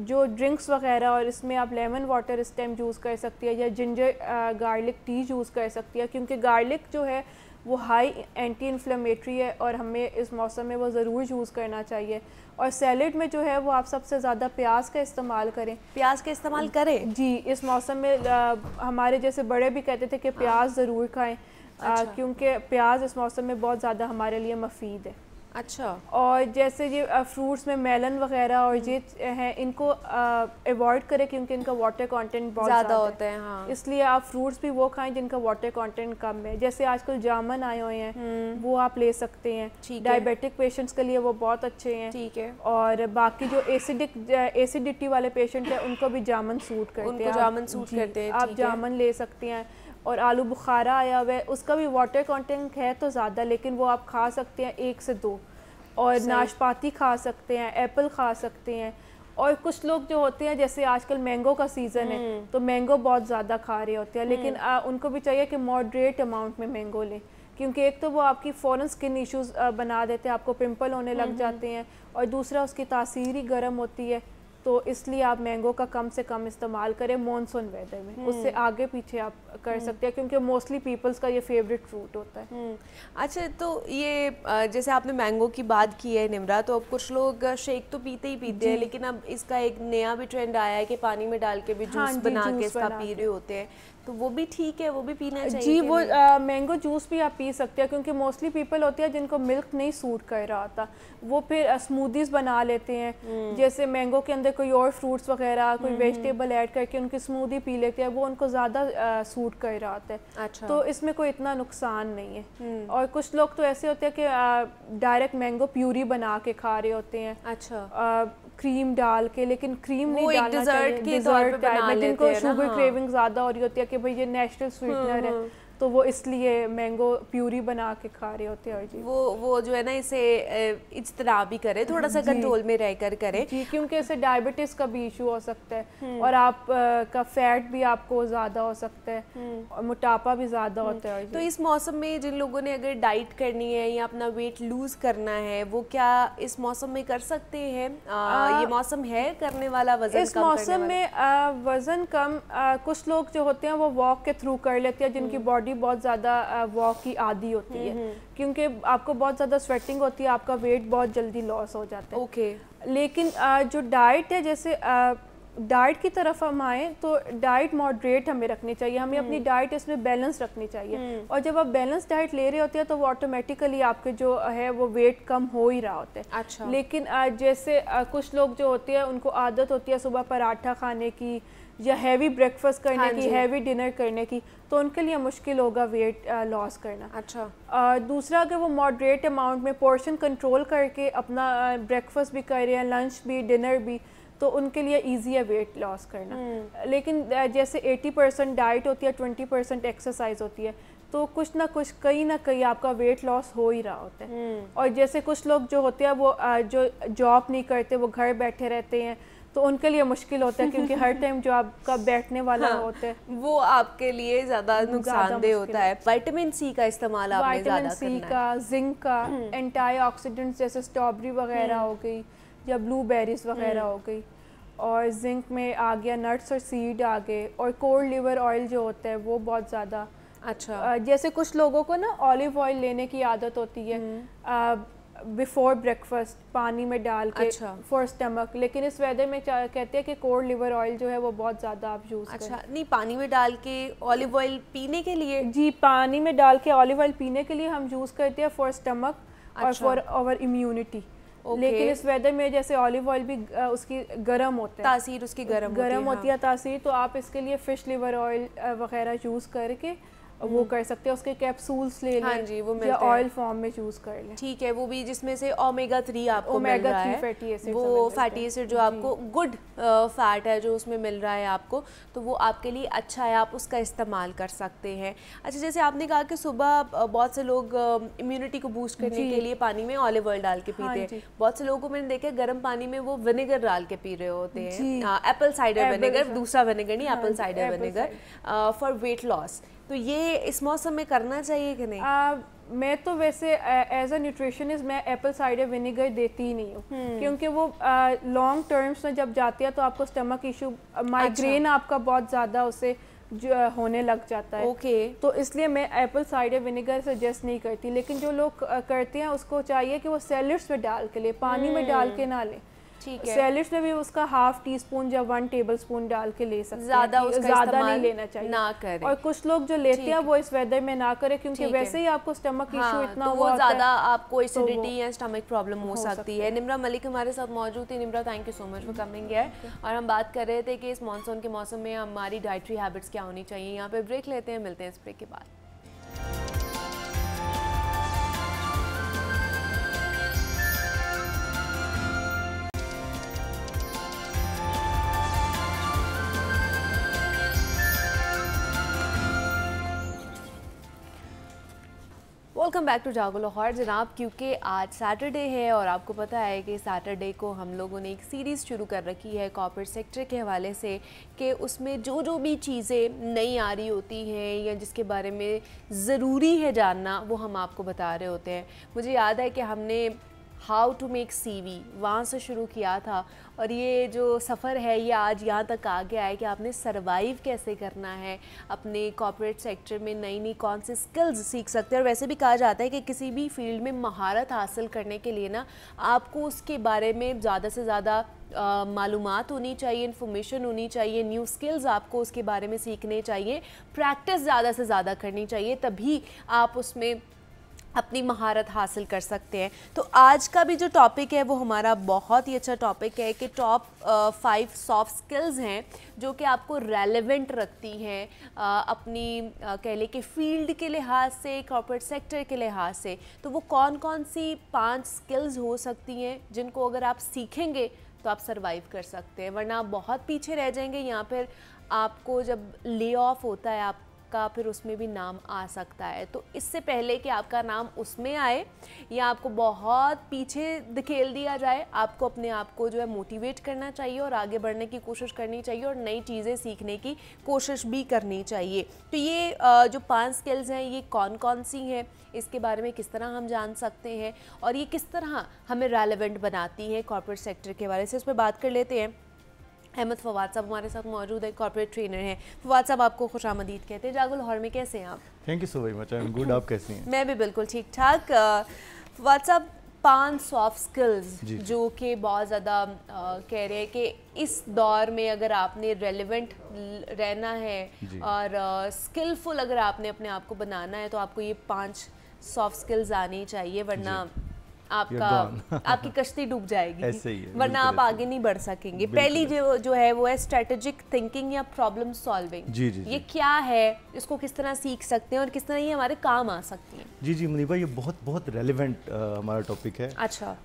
जो ड्रिंक्स वगैरह और इसमें आप लेमन वाटर इस टाइम यूज़ कर सकती है या जिंजर गार्लिक टी यूज़ कर सकती है क्योंकि गार्लिक जो है वो हाई एंटी इन्फ्लेमेटरी है और हमें इस मौसम में वो ज़रूर यूज़ करना चाहिए और सैलड में जो है वो आप सबसे ज़्यादा प्याज का इस्तेमाल करें प्याज का इस्तेमाल करें जी इस मौसम में आ, हमारे जैसे बड़े भी कहते थे कि प्याज हाँ। ज़रूर खाएँ अच्छा। क्योंकि प्याज इस मौसम में बहुत ज़्यादा हमारे लिए मफीद है अच्छा और जैसे ये फ्रूट्स में मेलन वगैरह और ये हैं इनको अवॉइड करें क्योंकि इनका वाटर कंटेंट बहुत ज़्यादा होता है हाँ। इसलिए आप फ्रूट्स भी वो खाएं जिनका वाटर कंटेंट कम है जैसे आजकल जामन आए हुए हैं हम्म। वो आप ले सकते हैं डायबिटिक पेशेंट्स के लिए वो बहुत अच्छे हैं ठीक है और बाकी जो एसिडिक एसिडिटी वाले पेशेंट है उनको भी जामन सूट करते हैं जामन सूट करते हैं आप जामन ले सकते हैं और आलू बुखारा आया हुआ है उसका भी वाटर कंटेंट है तो ज़्यादा लेकिन वो आप खा सकते हैं एक से दो और नाशपाती खा सकते हैं एप्पल खा सकते हैं और कुछ लोग जो होते हैं जैसे आजकल मैंगो का सीज़न है हम्म। तो मैंगो बहुत ज़्यादा खा रहे होते हैं लेकिन हम्म। आ, उनको भी चाहिए कि मॉडरेट अमाउंट में मैंगो लें क्योंकि एक तो वो आपकी फ़ौरन स्किन इश्यूज बना देते हैं आपको पिंपल होने लग हम्म। जाते हैं और दूसरा उसकी तासीर ही गर्म होती है तो इसलिए आप मैंगो का कम से कम इस्तेमाल करें मॉनसून वेदर में हम्म। उससे आगे पीछे आप कर हम्म। सकते हैं क्योंकि मोस्टली पीपल्स का ये फेवरेट फ्रूट होता है हम्म। अच्छा तो ये जैसे आपने मैंगो की बात की है निमरा तो अब कुछ लोग शेक तो पीते ही पीते हैं लेकिन अब इसका एक नया भी ट्रेंड आया है कि पानी में डाल के भी जूस हाँ, बना के इसका पी रहे होते हैं तो वो भी ठीक है वो भी पीना चाहिए जी वो मैंगो जूस भी आप पी सकते हैं क्योंकि मोस्टली पीपल होते हैं जिनको मिल्क नहीं सूट कर रहा था वो फिर स्मूदीज बना लेते हैं हम्म। जैसे मैंगो के अंदर कोई और फ्रूट्स वगैरह कोई वेजिटेबल हम्म, ऐड हम्म। करके उनकी स्मूदी पी लेते हैं वो उनको ज़्यादा सूट कर रहा होता है अच्छा। तो इसमें कोई इतना नुकसान नहीं है और कुछ लोग तो ऐसे होते हैं कि डायरेक्ट मैंगो प्यूरी बना के खा रहे होते हैं अच्छा क्रीम डाल के लेकिन क्रीम वो नहीं डालना चाहिए डिजर्ट पे बना लेते हैं जिनको शुगर क्रेविंग ज़्यादा हो रही होती है कि भाई ये नेचुरल स्वीटनर हम्म, है हम्म। तो वो इसलिए मैंगो प्यूरी बना के खा रहे होते हैं जी वो वो जो है ना इसे इजतना भी करें थोड़ा सा कंट्रोल में रह कर करें क्योंकि इसे डायबिटीज़ का भी इशू हो सकता है हम्म। और आप का फैट भी आपको ज़्यादा हो सकता है हम्म। और मोटापा भी ज़्यादा हम्म। होता है तो इस मौसम में जिन लोगों ने अगर डाइट करनी है या अपना वेट लूज़ करना है वो क्या इस मौसम में कर सकते हैं ये मौसम है करने वाला वजन इस मौसम में वज़न कम कुछ लोग जो होते हैं वो वॉक के थ्रू कर लेते हैं जिनकी बॉडी बॉडी बहुत ज़्यादा वॉक की आदि होती है हम्म, हम्म। क्योंकि आपको बहुत ज़्यादा स्वेटिंग होती है आपका वेट बहुत जल्दी लॉस हो जाता है ओके लेकिन जो डाइट है जैसे डाइट की तरफ हम आए तो डाइट मॉडरेट हमें रखनी चाहिए हमें अपनी डाइट हम्म। इसमें बैलेंस रखनी चाहिए और जब आप बैलेंस डाइट ले रहे होते हैं तो वो ऑटोमेटिकली आपके जो है वो वेट कम हो ही रहा होता है अच्छा लेकिन जैसे कुछ लोग जो होते हैं उनको आदत होती है सुबह पराठा खाने की या हैवी ब्रेकफास्ट करने हाँ की हैवी डिनर करने की तो उनके लिए मुश्किल होगा वेट लॉस uh, करना अच्छा आ, दूसरा अगर वो मॉडरेट अमाउंट में पोर्शन कंट्रोल करके अपना ब्रेकफास्ट uh, भी कर रहे हैं लंच भी डिनर भी तो उनके लिए ईजी है वेट लॉस करना हम्म। लेकिन uh, जैसे 80 परसेंट डाइट होती है 20 परसेंट एक्सरसाइज होती है तो कुछ ना कुछ कहीं ना कहीं आपका वेट लॉस हो ही रहा होता है हम्म। और जैसे कुछ लोग जो होते हैं वो जो जॉब नहीं करते वो घर बैठे रहते हैं तो उनके लिए मुश्किल होता है क्योंकि हर टाइम जो आपका बैठने वाला हाँ, होता है वो आपके लिए ज़्यादा नुकसानदेह होता है विटामिन सी का इस्तेमाल आपने ज़्यादा सी का जिंक का एंटी हम्म। ऑक्सीडेंट्स जैसे स्ट्रॉबेरी वगैरह हम्म। हो गई या बेरीज वगैरह हम्म। हो गई और जिंक में आ गया नट्स और सीड आ गए और कोल्ड लिवर ऑयल जो होता है वो बहुत ज़्यादा अच्छा जैसे कुछ लोगों को ना ऑलिव ऑयल लेने की आदत होती है बिफोर ब्रेकफास्ट पानी में डाल के फॉर अच्छा। स्टमक लेकिन इस वेदर में कहते हैं कि कोल्ड लिवर ऑयल जो है वो बहुत ज़्यादा आप यूज़ अच्छा करें। नहीं पानी में डाल के ऑलिव ऑयल पीने के लिए जी पानी में डाल के ऑलिव ऑयल पीने के लिए हम यूज़ करते हैं फॉर स्टमक अच्छा। और फॉर आवर इम्यूनिटी Okay. लेकिन इस वेदर में जैसे ऑलिव ऑयल भी उसकी गर्म होता है तासीर उसकी गर्म गर्म होती है हाँ। तासीर तो आप इसके लिए फ़िश लिवर ऑयल वगैरह यूज़ करके वो कर सकते हैं उसके कैप्सूल्स ले लें हाँ जी वो मिलते या ऑयल फॉर्म में चूज कर लें ठीक है वो भी जिसमें से ओमेगा थ्री आपको ओमेगा थ्री फैटी एसिड वो फैटी एसिड जो आपको गुड फैट है जो उसमें मिल रहा है आपको तो वो आपके लिए अच्छा है आप उसका इस्तेमाल कर सकते हैं अच्छा जैसे आपने कहा कि सुबह बहुत से लोग इम्यूनिटी को बूस्ट करने के लिए पानी में ऑलिव ऑयल डाल के हाँ पीते हैं बहुत से लोगों को मैंने देखा गर्म पानी में वो विनेगर डाल के पी रहे होते हैं एप्पल साइडर विनेगर दूसरा विनेगर नहीं apple cider vinegar for weight loss तो ये इस मौसम में करना चाहिए कि नहीं आ, मैं तो वैसे एज अ न्यूट्रिशनिस्ट मैं एप्पल साइडर विनेगर देती ही नहीं हूँ हम्म। क्योंकि वो लॉन्ग टर्म्स में जब जाती है तो आपको स्टमक इशू माइग्रेन अच्छा। आपका बहुत ज़्यादा उसे जो होने लग जाता है ओके okay. तो इसलिए मैं एप्पल साइडर विनेगर सजेस्ट नहीं करती लेकिन जो लोग करते हैं उसको चाहिए कि वो सैलड्स में डाल के लिए पानी में डाल हम्म। के ना लें ठीक है में भी उसका हाफ टी स्पून या वन टेबल स्पून डाल के ले सकते हैं ज्यादा नहीं लेना चाहिए ना करें और कुछ लोग जो लेते हैं वो इस वेदर में ना करें क्योंकि वैसे ही आपको स्टमक इशू हाँ, इतना तो हुआ ज्यादा आपको एसिडिटी तो या स्टमक प्रॉब्लम हो सकती है निम्रा मलिक हमारे साथ मौजूद थी Nimra thank you so much for coming है और हम बात कर रहे थे कि इस मानसून के मौसम में हमारी डाइटरी हैबिट्स क्या होनी चाहिए यहाँ पे ब्रेक लेते हैं मिलते हैं इस ब्रेक के बाद वेलकम बैक टू जागो लाहौर जनाब क्योंकि आज सैटरडे है और आपको पता है कि सैटरडे को हम लोगों ने एक सीरीज़ शुरू कर रखी है कॉपरेट सेक्टर के हवाले से कि उसमें जो जो भी चीज़ें नई आ रही होती हैं या जिसके बारे में ज़रूरी है जानना वो हम आपको बता रहे होते हैं मुझे याद है कि हमने how to make C V वहाँ से शुरू किया था और ये जो सफ़र है ये आज यहाँ तक आ गया है कि आपने सर्वाइव कैसे करना है अपने कॉपोरेट सेक्टर में नई नई कौन सी स्किल्स सीख सकते हैं और वैसे भी कहा जाता है कि किसी भी फील्ड में महारत हासिल करने के लिए ना आपको उसके बारे में ज़्यादा से ज़्यादा मालूम होनी चाहिए इन्फॉर्मेशन होनी चाहिए न्यू स्किल्स आपको उसके बारे में सीखने चाहिए प्रैक्टिस ज़्यादा से ज़्यादा करनी चाहिए तभी आप उसमें अपनी महारत हासिल कर सकते हैं तो आज का भी जो टॉपिक है वो हमारा बहुत ही अच्छा टॉपिक है कि टॉप फाइव सॉफ्ट स्किल्स हैं जो कि आपको रेलेवेंट रखती हैं अपनी कह लें कि फील्ड के लिहाज से कॉर्पोरेट सेक्टर के लिहाज से तो वो कौन कौन सी पांच स्किल्स हो सकती हैं जिनको अगर आप सीखेंगे तो आप सर्वाइव कर सकते हैं वरना आप बहुत पीछे रह जाएंगे या फिर आपको जब ले ऑफ होता है आप आपका फिर उसमें भी नाम आ सकता है तो इससे पहले कि आपका नाम उसमें आए या आपको बहुत पीछे धकेल दिया जाए आपको अपने आप को जो है मोटिवेट करना चाहिए और आगे बढ़ने की कोशिश करनी चाहिए और नई चीज़ें सीखने की कोशिश भी करनी चाहिए तो ये जो पाँच स्किल्स हैं ये कौन कौन सी हैं इसके बारे में किस तरह हम जान सकते हैं और ये किस तरह हमें रेलिवेंट बनाती हैं कॉरपोरेट सेक्टर के बारे से उस पर बात कर लेते हैं अहमद फवाद साहब हमारे साथ मौजूद है कॉर्पोरेट ट्रेनर हैं फवाद साहब आपको खुश आमदीद कहते हैं जागुल हॉर में कैसे हैं आप thank you so very much I am good आप कैसे हैं मैं भी बिल्कुल ठीक ठाक फवाद साहब पांच सॉफ्ट स्किल्स जो कि बहुत ज़्यादा कह रहे हैं कि इस दौर में अगर आपने रेलिवेंट रहना है और स्किलफुल अगर आपने अपने आप को बनाना है तो आपको ये पाँच सॉफ्ट स्किल्स आनी चाहिए वरना आपका आपकी कश्ती डूब जाएगी ऐसे ही वरना आप आगे नहीं बढ़ सकेंगे पहली जो जो है वो है स्ट्रेटेजिक थिंकिंग या प्रॉब्लम सॉल्विंग जी जी ये क्या है इसको किस तरह सीख सकते हैं और किस तरह ये हमारे काम आ सकती है जी जी मुनीबा ये बहुत बहुत रेलिवेंट हमारा टॉपिक है अच्छा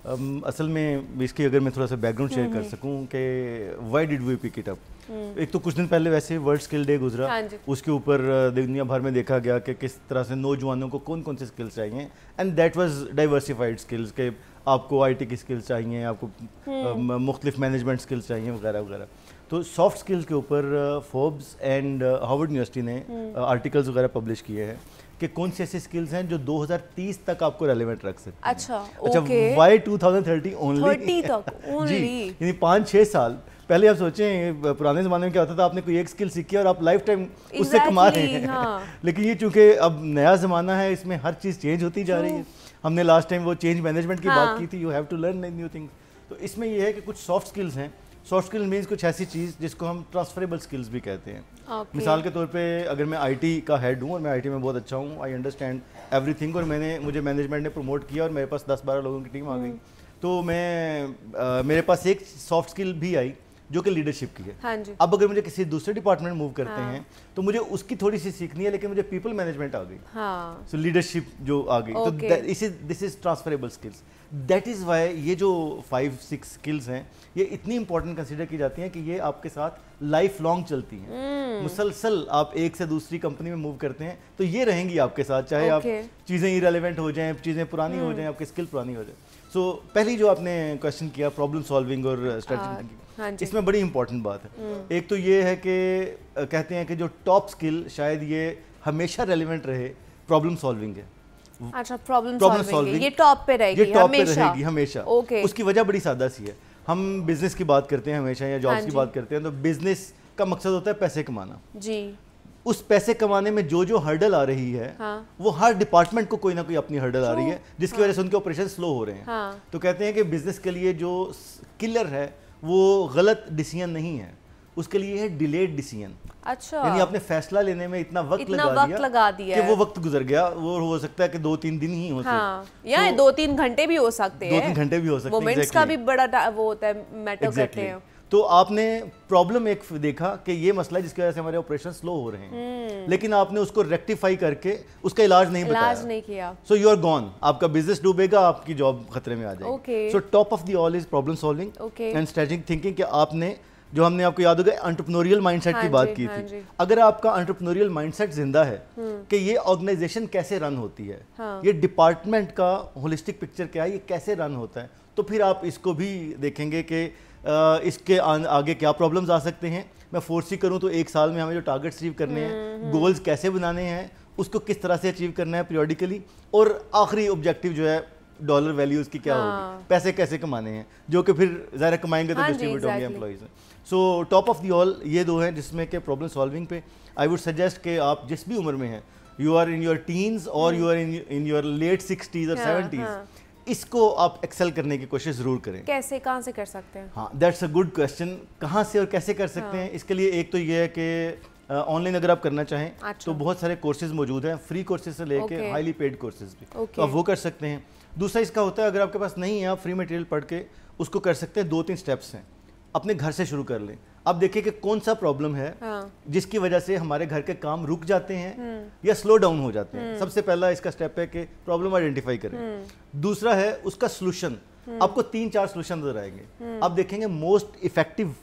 असल में इसकी अगर मैं थोड़ा सा बैकग्राउंड हम्म, शेयर कर सकूँ की why did we pick it up hmm. एक तो कुछ दिन पहले वैसे वर्ल्ड स्किल डे गुजरा हाँ उसके ऊपर दुनिया भर में देखा गया कि किस तरह से नौजवानों को कौन कौन से स्किल्स चाहिए and that was diversified skills के आपको आईटी की स्किल्स चाहिए आपको हम्म। मुख्तलिफ मैनेजमेंट स्किल्स चाहिए वगैरह वगैरह तो सॉफ्ट स्किल्स के ऊपर फोर्ब्स एंड हार्वर्ड यूनिवर्सिटी ने आर्टिकल्स हम्म। वगैरह पब्लिश किए हैं कि कौन सी ऐसी स्किल्स हैं जो 2030 तक आपको रेलिवेंट रख सकते हैं अच्छा why two thousand thirty only पाँच छः साल पहले आप सोचें पुराने ज़माने में क्या होता था आपने कोई एक स्किल सीखी और आप लाइफ टाइम exactly, उससे कमा रहे हैं हाँ। लेकिन ये चूंकि अब नया ज़माना है इसमें हर चीज़ चेंज होती जा रही है हमने लास्ट टाइम वो चेंज मैनेजमेंट की हाँ। बात की थी you have to learn new things तो इसमें यह है कि कुछ सॉफ्ट स्किल्स हैं सॉफ्ट स्किल मीन्स कुछ ऐसी चीज़ जिसको हम ट्रांसफरेबल स्किल्स भी कहते हैं okay. मिसाल के तौर पे अगर मैं आईटी का हेड हूँ और मैं आईटी में बहुत अच्छा हूँ आई अंडरस्टैंड एवरीथिंग और मैंने मुझे मैनेजमेंट ने प्रमोट किया और मेरे पास दस बारह लोगों की टीम आ गई hmm. तो मैं आ, मेरे पास एक सॉफ्ट स्किल भी आई जो कि लीडरशिप की है हाँ जी। अब अगर मुझे किसी दूसरे डिपार्टमेंट मूव करते हाँ। हैं तो मुझे उसकी थोड़ी सी सीखनी है लेकिन मुझे पीपल मैनेजमेंट आ गई हाँ। सो लीडरशिप जो आ गई तो this is transferable skills that is why ये जो फाइव सिक्स स्किल्स हैं ये इतनी इंपॉर्टेंट कंसिडर की जाती हैं कि ये आपके साथ लाइफ लॉन्ग चलती हैं mm. मुसलसल आप एक से दूसरी कंपनी में मूव करते हैं तो ये रहेंगी आपके साथ चाहे okay. आप चीज़ें इरेलीवेंट हो जाएं चीज़ें पुरानी mm. हो जाएं आपकी स्किल पुरानी हो जाए सो so, पहली जो आपने क्वेश्चन किया प्रॉब्लम सॉल्विंग और स्ट्रेटिंग हाँ, हाँ इसमें बड़ी इंपॉर्टेंट बात है mm. एक तो ये है कि कहते हैं कि जो टॉप स्किल शायद ये हमेशा रेलिवेंट रहे प्रॉब्लम सॉल्विंग है अच्छा प्रॉब्लम ये टॉप पे रहेगी टॉप पे रहेगी हमेशा ओके उसकी वजह बड़ी सादा सी है हम बिजनेस की बात करते हैं हमेशा या जॉब्स हाँ की बात करते हैं तो बिजनेस का मकसद होता है पैसे कमाना जी उस पैसे कमाने में जो जो हर्डल आ रही है हाँ। वो हर डिपार्टमेंट को कोई ना कोई अपनी हर्डल आ रही है जिसकी हाँ। वजह से उनके ऑपरेशन स्लो हो रहे हैं हाँ। तो कहते हैं कि बिजनेस के लिए जो किलर है वो गलत डिसीजन नहीं है उसके लिए है डिलेड डिसीजन अच्छा यानी आपने फैसला लेने में इतना वक्त इतना लगा वक्त दिया, लगा दिया कि वो वक्त गुजर गया वो हो सकता है कि दो तीन दिन ही हो हाँ, या तो, दो तीन घंटे भी हो सकते हैं दो तीन घंटे भी हो सकते हैं exactly. का भी बड़ा वो होता है मैटर exactly. करते हैं तो आपने प्रॉब्लम एक देखा कि ये मसला है जिसकी वजह से हमारे ऑपरेशन स्लो हो रहे हैं हम्म। लेकिन आपने उसको रेक्टिफाई करके उसका इलाज नहीं इलाज बताया। नहीं किया सो यू आर गॉन आपका बिजनेस डूबेगा आपकी जॉब खतरे में आ जाएगी so top of the all is problem solving and strategic thinking कि आपने जो हमने आपको याद होगा अंटरप्रनोरियल माइंडसेट हाँ की बात की हाँ थी अगर आपका अंटरप्रनोरियल माइंडसेट जिंदा है हम्म। कि ये ऑर्गेनाइजेशन कैसे रन होती है हाँ। ये डिपार्टमेंट का होलिस्टिक पिक्चर क्या है ये कैसे रन होता है तो फिर आप इसको भी देखेंगे कि इसके आ, आगे क्या प्रॉब्लम्स आ सकते हैं मैं फोर्सी करूँ तो एक साल में हमें जो टारगेट अचीव करने हैं गोल्स हम्म, हम्म। कैसे बनाने हैं उसको किस तरह से अचीव करना है पीरियडिकली और आखिरी ऑब्जेक्टिव जो है डॉलर वैल्यूज़ की क्या होगी हाँ। पैसे कैसे कमाने हैं जो कि फिर ज्यादा कमाएंगे तो डिस्ट्रीब्यूट हाँ होंगे एम्प्लॉयज़ में so top of the all ये दो हैं जिसमें के प्रॉब्लम सॉल्विंग पे आई वुड सजेस्ट कि आप जिस भी उम्र में हैं you are in your teens और you are in in your late sixties और सेवेंटीज़ इसको आप एक्सेल करने की कोशिश जरूर करें कैसे कहाँ से कर सकते हैं हाँ दैट्स अ गुड क्वेश्चन कहाँ से और कैसे कर सकते हाँ. हैं इसके लिए एक तो ये है कि ऑनलाइन अगर आप करना चाहें अच्छा। तो बहुत सारे कोर्सेज मौजूद हैं फ्री कोर्सेज से लेके हाईली पेड कोर्सेज भी तो आप वो कर सकते हैं दूसरा इसका होता है अगर आपके पास नहीं है आप फ्री मटेरियल पढ़ के उसको कर सकते हैं दो तीन स्टेप्स हैं अपने घर से शुरू कर लें अब देखिए कि कौन सा प्रॉब्लम है हाँ। जिसकी वजह से हमारे घर के काम रुक जाते हैं हम्म। या स्लो डाउन हो जाते हैं हम्म। सबसे पहला इसका स्टेप है कि प्रॉब्लम आइडेंटिफाई करें हम्म। दूसरा है उसका सोल्यूशन आपको तीन चार सोल्यूशन नजर आएंगे आप देखेंगे most effective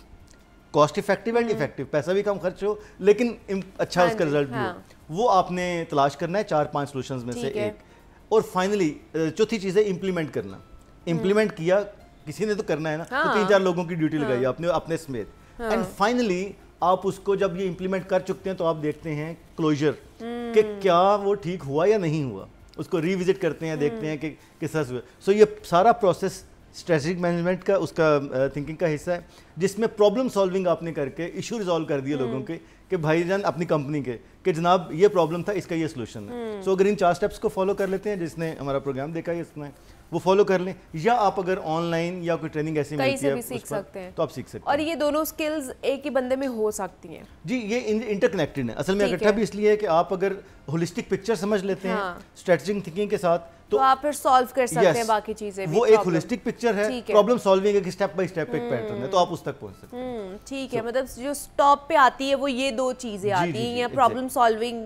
cost effective and effective पैसा भी कम खर्च हो लेकिन अच्छा हाँ उसका रिजल्ट भी हो हाँ। वो आपने तलाश करना है चार पांच सोल्यूशन में से एक और फाइनली चौथी चीज़ है इम्प्लीमेंट करना इम्प्लीमेंट किया किसी ने तो करना है ना हाँ। तो तीन हाँ। चार लोगों की ड्यूटी हाँ। लगाई अपने अपने समेत एंड हाँ। फाइनली आप उसको जब ये इम्प्लीमेंट कर चुके हैं तो आप देखते हैं क्लोजर हम्म। कि क्या वो ठीक हुआ या नहीं हुआ उसको रिविजिट करते हैं देखते हैं कि किस तरह से सो ये सारा प्रोसेस स्ट्रेटेजिक मैनेजमेंट का उसका थिंकिंग का हिस्सा है जिसमें प्रॉब्लम सॉल्विंग आपने करके इशू रिजॉल्व कर दिए लोगों हम्म। के कि भाईजान अपनी कंपनी के कि जनाब ये प्रॉब्लम था इसका ये सोल्यूशन है सो हम्म। अगर इन चार स्टेप्स को फॉलो कर लेते हैं जिसने हमारा प्रोग्राम देखा है इसमें वो फॉलो कर लें या आप अगर ऑनलाइन या कोई ट्रेनिंग ऐसी मिलती है सीख सकते हैं तो आप सीख सकते हैं और ये दोनों स्किल्स एक ही बंदे में हो सकती हैं जी ये इंटरकनेक्टेड है असल में इकट्ठा भी इसलिए है कि आप अगर होलिस्टिक पिक्चर समझ लेते हैं स्ट्रेटजिंग हाँ। थिंकिंग के साथ तो, तो आप फिर सॉल्व कर सकते yes, हैं बाकी चीजें वो एक होलिस्टिक पिक्चर है प्रॉब्लम सॉल्विंग एक स्टेप बाय स्टेप एक पैटर्न हम्म। है तो आप उस तक पहुंच सकते हैं हम्म, ठीक है मतलब जो टॉप पे आती है वो ये दो चीजें आती हैं प्रॉब्लम सॉल्विंग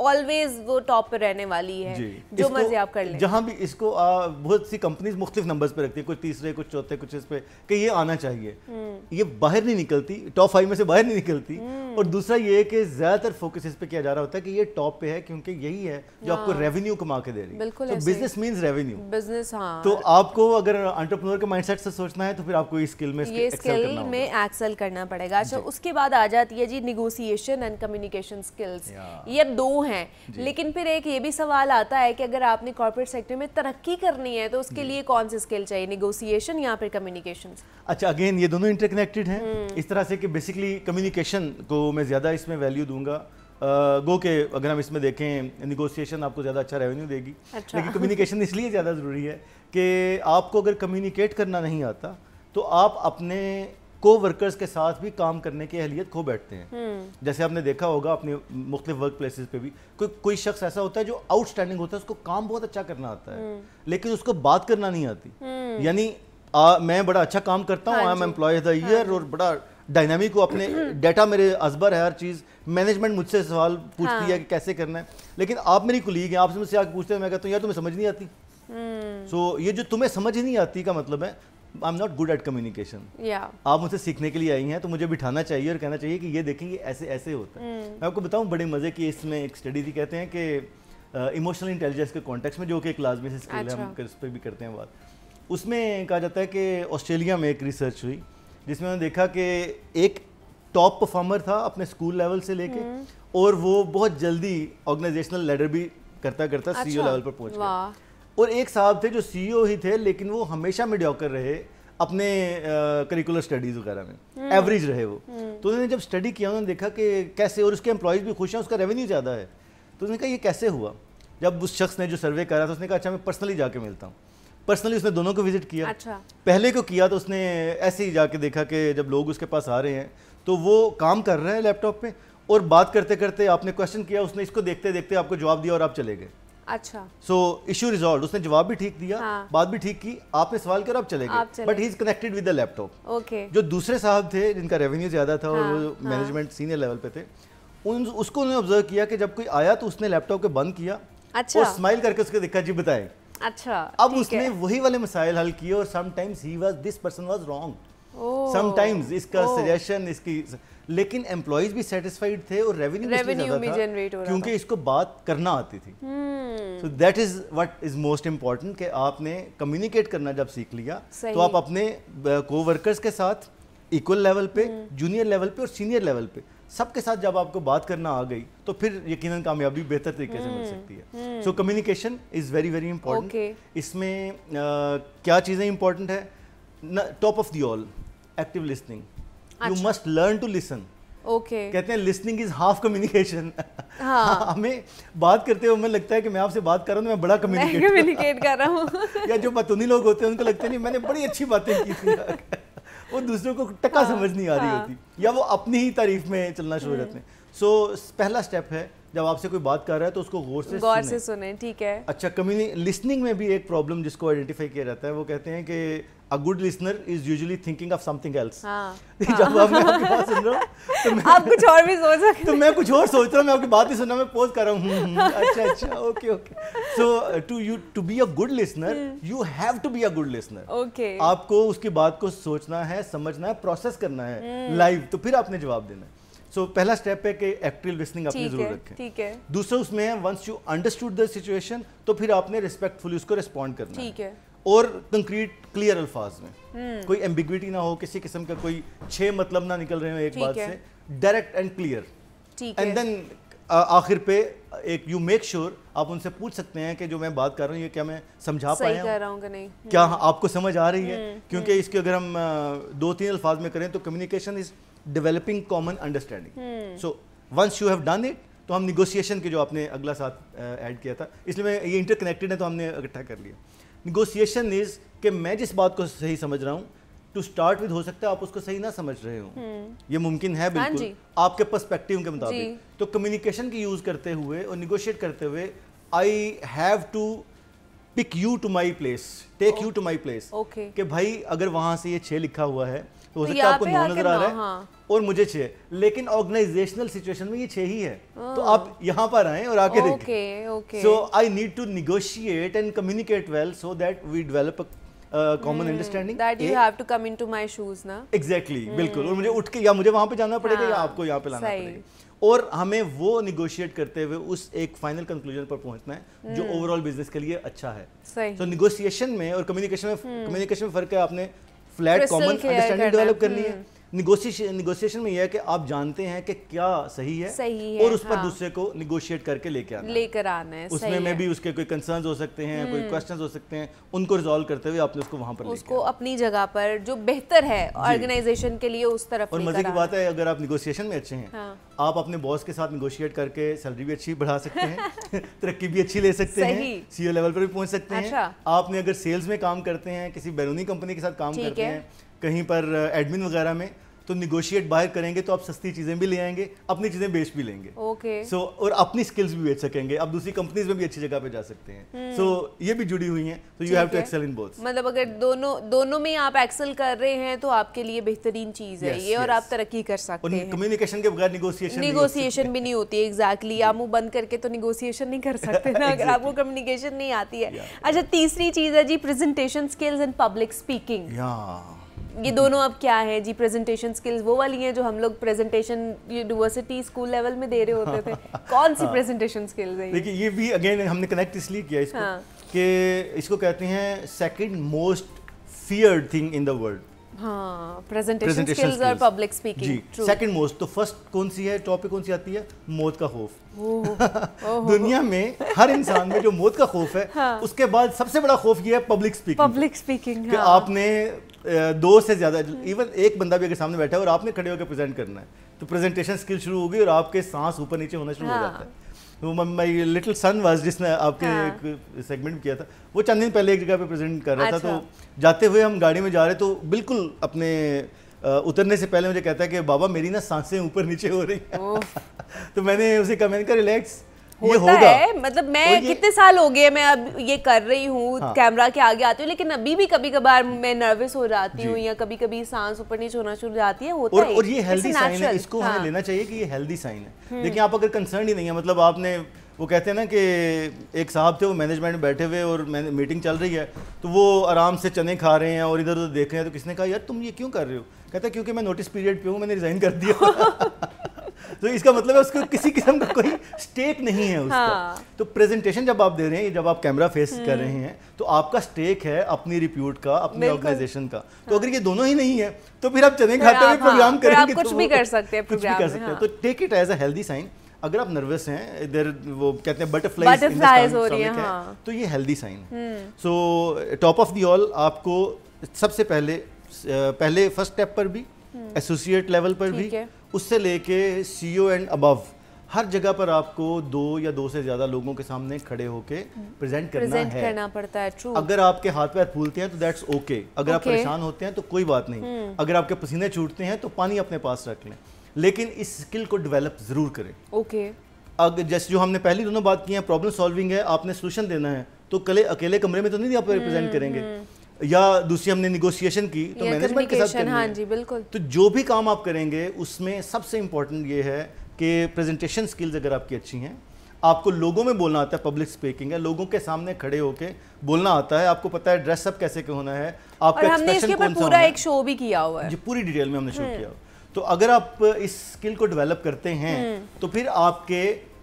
ऑलवेज वो टॉप पर रहने वाली है जो मर्जी आप कर लें जहाँ भी इसको आ, बहुत सी कंपनीज मुख्तलिफ नंबर्स पे रखती है कुछ तीसरे कुछ चौथे कुछ इस पे कि ये आना चाहिए हम्म। ये बाहर नहीं निकलती टॉप फाइव में से बाहर नहीं निकलती हम्म। और दूसरा ये है कि ज्यादातर फोकस इस पे किया जा रहा होता है कि ये टॉप पे है क्योंकि यही है जो आपको रेवेन्यू हाँ। कमा के दे रही है बिजनेस मीन रेवेन्यू बिजनेस हाँ तो आपको अगर एंटरप्रेन्योर के माइंडसेट से सोचना है तो फिर आपको इस स्किल में ये स्किल में एक्सेल करना पड़ेगा अच्छा उसके बाद आ जाती है जी निगोसिएशन एंड कम्युनिकेशन स्किल्स ये दो हैं लेकिन फिर एक ये भी सवाल आता है कि अगर आपने कॉर्पोरेट सेक्टर में तरक्की करनी है तो उसके लिए कौन सी स्किल चाहिए निगोसिएशन या फिर कम्युनिकेशन अच्छा अगेन ये दोनों इंटरकनेक्टेड हैं हम्म। इस तरह से कि बेसिकली कम्युनिकेशन को मैं ज़्यादा इसमें वैल्यू दूंगा गो के अगर हम इसमें देखें निगोसिएशन आपको ज़्यादा अच्छा रेवेन्यू देगी अच्छा। लेकिन कम्युनिकेशन इसलिए ज़्यादा ज़रूरी है कि आपको अगर कम्युनिकेट करना नहीं आता तो आप अपने को वर्कर्स के साथ भी काम करने की अहलियत खो बैठते हैं हम्म। जैसे आपने देखा होगा अपने मुख्त वर्क प्लेसेस पे भी कोई कोई शख्स ऐसा होता है जो आउटस्टैंडिंग होता है उसको काम बहुत अच्छा करना आता है हम्म। लेकिन उसको बात करना नहीं आती हम्म। यानी आ, मैं बड़ा अच्छा काम करता हूँ I am employ the year और बड़ा डायनामिक हूँ अपने डेटा मेरे अजबर है हर चीज़ मैनेजमेंट मुझसे सवाल पूछती हाँ। है कि कैसे करना है लेकिन आप मेरी कुलीग हैं आपसे मुझसे आगे पूछते हैं मैं कहता हूँ यार तुम्हें समझ नहीं आती सो so, ये जो तुम्हें समझ नहीं आती का मतलब है I am not good at communication आप मुझसे सीखने के लिए आई हैं तो मुझे बिठाना चाहिए और कहना चाहिए कि ये देखें ये ऐसे ऐसे होता है mm. मैं आपको बताऊं बड़े मज़े की इसमें एक स्टडी थी कहते हैं कि इमोशनल uh, इंटेलिजेंस के कॉन्टेक्स में जो कि एक लाजमी से स्किल है हम अच्छा। इस पर भी करते हैं बात उसमें कहा जाता है कि ऑस्ट्रेलिया में एक रिसर्च हुई जिसमें उन्होंने देखा कि एक टॉप परफॉर्मर था अपने स्कूल लेवल से लेके hmm. और वो बहुत जल्दी ऑर्गेनाइजेशनल लेडर भी करता करता सी लेवल पर पहुंच गया और एक साहब थे जो सीईओ e ही थे लेकिन वो हमेशा मीडियोकर रहे अपने करिकुलर स्टडीज वगैरह में एवरेज हम्म। रहे वो हम्म। तो उन्होंने जब स्टडी किया उन्होंने देखा कि कैसे और उसके एम्प्लॉयज़ भी खुश हैं उसका रेवेन्यू ज़्यादा है तो उसने कहा ये कैसे हुआ जब उस शख्स ने जो सर्वे करा था उसने कहा अच्छा मैं पर्सनली जाके मिलता हूँ पर्सनली उसने दोनों को विजिट किया अच्छा। पहले को किया तो उसने ऐसे ही जाके देखा कि जब लोग उसके पास आ रहे हैं तो वो काम कर रहे हैं लैपटॉप पे और बात करते करते आपने क्वेश्चन किया उसने इसको देखते देखते आपको जवाब दिया और आप चले गए अच्छा सो इशू रिजॉल्व उसने जवाब भी ठीक दिया हाँ. बात भी ठीक की आपने सवाल कर अब चले गए but he is connected with the laptop okay जो दूसरे साहब थे जिनका रेवेन्यू ज्यादा था हाँ, और वो मैनेजमेंट हाँ। सीनियर लेवल पे थे उन उसको उन्होंने ऑब्जर्व किया कि जब कोई आया तो उसने लैपटॉप को बंद किया अच्छा और स्माइल करके उसके दिक्कत जी बताए अच्छा अब उसने वही वाले मसाइल हल किए और sometimes he was this person was wrong sometimes oh. इसका सजेशन oh. इसकी लेकिन एम्प्लॉज भी सेटिस्फाइड थे और रेवेन्यू रेवेन्यू भी जनरेट हो क्योंकि इसको बात करना आती थी so that is what is most important कि आपने कम्युनिकेट करना जब सीख लिया तो आप अपने कोवर्कर्स के साथ इक्वल लेवल पे जूनियर hmm. लेवल पे और सीनियर लेवल पे सबके साथ जब आपको बात करना आ गई तो फिर यकीन कामयाबी बेहतर तरीके से मिल hmm. सकती है so communication is very very important इसमें क्या चीज़ें इंपॉर्टेंट है top of the all active listening you must learn to listen okay okay. कहते हैं लिसनिंग इज हाफ कम्युनिकेशन हमें बात करते हुए मैं लगता है कि मैं आपसे बात कर रहा हूँ तो मैं बड़ा कम्युनिकेट कम्युनिकेट कर रहा हूँ या जो बतूनी लोग होते हैं उनको लगता है नहीं मैंने बड़ी अच्छी बातें की थी वो दूसरों को टका हाँ, समझ नहीं आ रही हाँ. होती या वो अपनी ही तारीफ में चलना शुरू हो हम्म। जाते हैं सो so, पहला स्टेप है जब आपसे कोई बात कर रहा है तो उसको गौर से गौर से सुने ठीक है अच्छा कम्युनिक लिसनिंग में भी एक प्रॉब्लम जिसको आइडेंटिफाई किया जाता है वो कहते हैं कि a good listener is usually thinking of something else जब आप मैं आपकी बात सुन रहा हूँ तो मैं आप कुछ और भी सोच सकते तो मैं कुछ और सोच रहा हूँ मैं आपकी बात ही सुन रहा हूँ मैं पोज कर रहा हूँ हम्म, हम्म, अच्छा अच्छा okay okay so to you to be a good listener you have to be a good listener okay आपको उसकी बात को सोचना है समझना है प्रोसेस करना है लाइव हम्म। तो फिर आपने जवाब देना है सो so, पहला स्टेप है कि एक्टिव लिसनिंग आपने जरूर रखें ठीक है दूसरा उसमें है once you understood the situation तो फिर आपने रिस्पेक्टफुली उसको रिस्पॉन्ड करना ठीक है और कंक्रीट क्लियर अल्फाज में हम्म। कोई एम्बिग्विटी ना हो किसी किस्म का कोई छः मतलब ना निकल रहे हो एक बात से direct and clear and then आखिर पे एक यू मेक श्योर आप उनसे पूछ सकते हैं कि जो मैं बात कर रहा हूँ ये क्या मैं समझा पाया कह रहा हूँ नहीं क्या हम्म। आपको समझ आ रही है हम्म, क्योंकि इसके अगर हम दो तीन अल्फाज में करें तो communication is developing common understanding so once you have done it तो हम निगोशिएशन के जो आपने अगला साथ ऐड किया था इसलिए मैं ये इंटरकनेक्टेड है तो हमने इकट्ठा कर लिया निगोसिएशन इज कि मैं जिस बात को सही समझ रहा हूँ टू स्टार्ट विद हो सकता है आप उसको सही ना समझ रहे हो hmm. ये मुमकिन है हाँ बिल्कुल आपके पर्सपेक्टिव के मुताबिक तो कम्युनिकेशन की यूज करते हुए और निगोशिएट करते हुए I have to pick you to my place take you to my place के भाई अगर वहां से ये छः लिखा हुआ है तो हो तो सकता है आपको नजर आ रहा है हाँ। और मुझे छे लेकिन ऑर्गेनाइजेशनल सिचुएशन में ये छे ही है oh. तो आप यहाँ पर आए और आके देखें so I need to negotiate and communicate well so that we develop common understanding that you have to come into my shoes ना एग्जैक्टली बिल्कुल और मुझे उठ के या मुझे वहां पे जाना पड़ेगा हाँ, या आपको यहाँ पे लाना पड़ेगा और हमें वो निगोशिएट करते हुए उस एक फाइनल कंक्लूजन पर पहुंचना है hmm. जो ओवरऑल बिजनेस के लिए अच्छा है सो निगोशिएशन so, में और कम्युनिकेशन में कम्युनिकेशन hmm. में फर्क है आपने फ्लैट कॉमन अंडरस्टैंडिंग डेवलप करनी है hmm. निगोशिएशन में यह है कि आप जानते हैं कि क्या सही है सही है और उस पर हाँ। दूसरे को निगोशिएट करके लेके आना लेकर आना है उसमें में भी उसके कोई कंसर्न्स हो सकते हैं कोई क्वेश्चंस हम्म। हो सकते हैं उनको रिजॉल्व करते हुए आपने उसको वहां पर उसको अपनी जगह पर जो बेहतर है ऑर्गेनाइजेशन के लिए उस तरफ और मजे की बात है अगर आप निगोशिएशन में अच्छे हैं हाँ। आप अपने बॉस के साथ निगोशिएट करके सैलरी भी अच्छी बढ़ा सकते हैं तरक्की भी अच्छी ले सकते हैं सीओ लेवल e पर भी पहुंच सकते हैं अच्छा। आपने अगर सेल्स में काम करते हैं किसी बैरूनी कंपनी के साथ काम करते हैं कहीं पर एडमिन वगैरह में तो निगोशिएट बाहर करेंगे तो आप सस्ती चीज़ें भी ले आएंगे अपनी चीज़ें बेच भी लेंगे ओके okay. सो so, और अपनी स्किल्स भी बेच सकेंगे आप दूसरी कंपनीज में भी अच्छी जगह पे जा सकते हैं सो हम्म। hmm. so, ये भी जुड़ी हुई हैं तो you have to excel in both मतलब अगर दोनों दोनों में आप एक्सेल कर रहे हैं तो आपके लिए बेहतरीन चीज़ है yes, ये yes. और आप तरक्की कर सकते हैं कम्युनिकेशन के बगैर निगोशिएशन निगोशिएशन भी नहीं होती एग्जैक्टली आप मुंह बंद करके तो निगोशिएशन नहीं कर सकते ना अगर आपको कम्युनिकेशन नहीं आती है अच्छा तीसरी चीज़ है जी presentation skills and public speaking ये हम्म। दोनों अब क्या है जी प्रेजेंटेशन स्किल्स वो वाली हैं जो हम लोग प्रेजेंटेशन यूनिवर्सिटी स्कूल लेवल में दे रहे होते थे कौन सी प्रेजेंटेशन स्किल्स है देखिए ये भी अगेन हमने कनेक्ट इसलिए किया इसको हाँ. कि इसको कहते हैं second most feared thing in the world presentation हाँ, स्किल्स और पब्लिक स्पीकिंग जी सेकंड मोस्ट तो फर्स्ट कौन सी है टॉपिक कौन सी आती है मौत का खौफ दुनिया में हर इंसान में जो मौत का खौफ है हाँ। उसके बाद सबसे बड़ा खौफ ये है पब्लिक स्पीकिंग पब्लिक स्पीकिंग कि हाँ। आपने दो से ज्यादा इवन एक बंदा भी अगर सामने बैठा है और आपने खड़े होकर प्रेजेंट करना है तो प्रेजेंटेशन स्किल शुरू होगी और आपके सांस ऊपर नीचे होना शुरू हो हाँ। जाता है माई लिटिल सन वाज जिसने आपके हाँ। एक सेगमेंट किया था वो चंद दिन पहले एक जगह पे प्रेजेंट कर रहा अच्छा। था तो अच्छा। जाते हुए हम गाड़ी में जा रहे तो बिल्कुल अपने उतरने से पहले मुझे कहता है कि बाबा मेरी ना सांसें ऊपर नीचे हो रही तो मैंने उसे कहा मैंने कहा रिलैक्स होता है मतलब मैं कितने साल हो गए मैं अब ये कर रही हूँ हाँ। कैमरा के आगे आती हूँ लेकिन अभी भी कभी कभार मैं नर्वस हो जाती हूँ या कभी कभी सांस ऊपर नीचे होना शुरू जाती है होता और, है और ये हेल्दी साइन है इसको हाँ। हमें लेना चाहिए कि ये हेल्दी साइन है लेकिन हम्म। आप अगर कंसर्न ही नहीं है मतलब आपने वो कहते हैं ना कि एक साहब थे वो मैनेजमेंट में बैठे हुए और मीटिंग चल रही है तो वो आराम से चने खा रहे हैं और इधर उधर देख रहे हैं तो किसने कहा यार तुम ये क्यों कर रहे हो कहता है क्योंकि मैं नोटिस पीरियड पे हूँ मैंने रिज़ाइन कर दिया तो इसका मतलब है उसको किसी किस्म का कोई स्टेक नहीं है उसका हाँ। तो प्रेजेंटेशन जब आप दे रहे हैं जब आप कैमरा फेस कर रहे हम्म। हैं तो आपका स्टेक है अपनी रिप्यूट का अपने ऑर्गेनाइजेशन का तो हाँ। अगर ये दोनों ही नहीं है तो फिर आप चले खाते हुए प्रोग्राम करेंगे कुछ तो भी कर सकते हैं कुछ भी कर सकते हैं हाँ। तो take it as a healthy sign अगर आप नर्वस हैं इधर वो कहते हैं बटरफ्लाईज हो रही है, हाँ। तो ये हेल्दी साइन है so top of the all आपको सबसे पहले पहले फर्स्ट स्टेप पर भी एसोसिएट हम्म। लेवल पर भी उससे लेके सी ओ एंड अबव हर जगह पर आपको दो या दो से ज्यादा लोगों के सामने खड़े होके प्रेजेंट हम्म। करना प्रेजेंट है करना पड़ता है true. अगर आपके हाथ पैर फूलते हैं तो दैट्स ओके okay. अगर okay. आप परेशान होते हैं तो कोई बात नहीं हम्म। अगर आपके पसीने छूटते हैं तो पानी अपने पास रख लें लेकिन इस स्किल को डेवलप जरूर करें ओके okay. अगर जैसे जो हमने पहली दोनों बात की है प्रॉब्लम सॉल्विंग है आपने सोल्यूशन देना है तो कले अकेले कमरे में तो नहीं आप रिप्रेजेंट करेंगे या दूसरी हमने निगोशिएशन की तो मैनेजमेंट के साथ हाँ जी बिल्कुल तो जो भी काम आप करेंगे उसमें सबसे इम्पोर्टेंट ये है कि प्रेजेंटेशन स्किल्स अगर आपकी अच्छी हैं आपको लोगों में बोलना आता है पब्लिक स्पीकिंग है लोगों के सामने खड़े होके बोलना आता है आपको पता है ड्रेसअप कैसे होना है आपका हमने इसके सा पूरा एक शो भी किया हुआ है जी पूरी डिटेल में हमने शो हम्म। किया तो अगर आप इस स्किल को डेवलप करते हैं हम्म। तो फिर आपके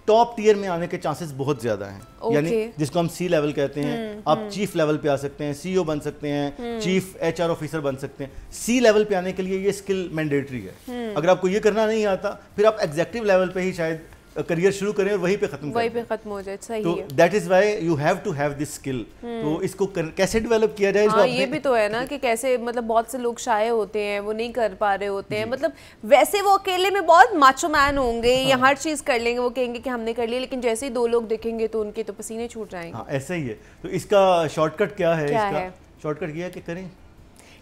टॉप टीयर में आने के चांसेस बहुत ज्यादा हैं okay. यानी जिसको हम सी लेवल कहते हैं हम्म, आप चीफ हम्म। लेवल पे आ सकते हैं सीईओ e बन सकते हैं hmm. चीफ एचआर ऑफिसर बन सकते हैं सी लेवल पे आने के लिए ये स्किल मैंडेटरी है हम्म। अगर आपको ये करना नहीं आता फिर आप एग्जेक्टिव लेवल पे ही शायद करियर शुरू करें और वहीं पे खत्म वहीं पे खत्म हो जाए सही तो that is why you have to have this skill तो इसको कर, कैसे डेवलप किया जाए हाँ, ये भी तो है ना कि कैसे मतलब बहुत से लोग शाये होते हैं वो नहीं कर पा रहे होते हैं मतलब वैसे वो अकेले में बहुत माचो मैन होंगे हाँ। या हर चीज कर लेंगे वो कहेंगे कि हमने कर लिया लेकिन जैसे ही दो लोग देखेंगे तो उनके तो पसीने छूट जाएंगे हाँ, ऐसा ही है तो इसका शॉर्टकट क्या है शॉर्टकट ये है कि करें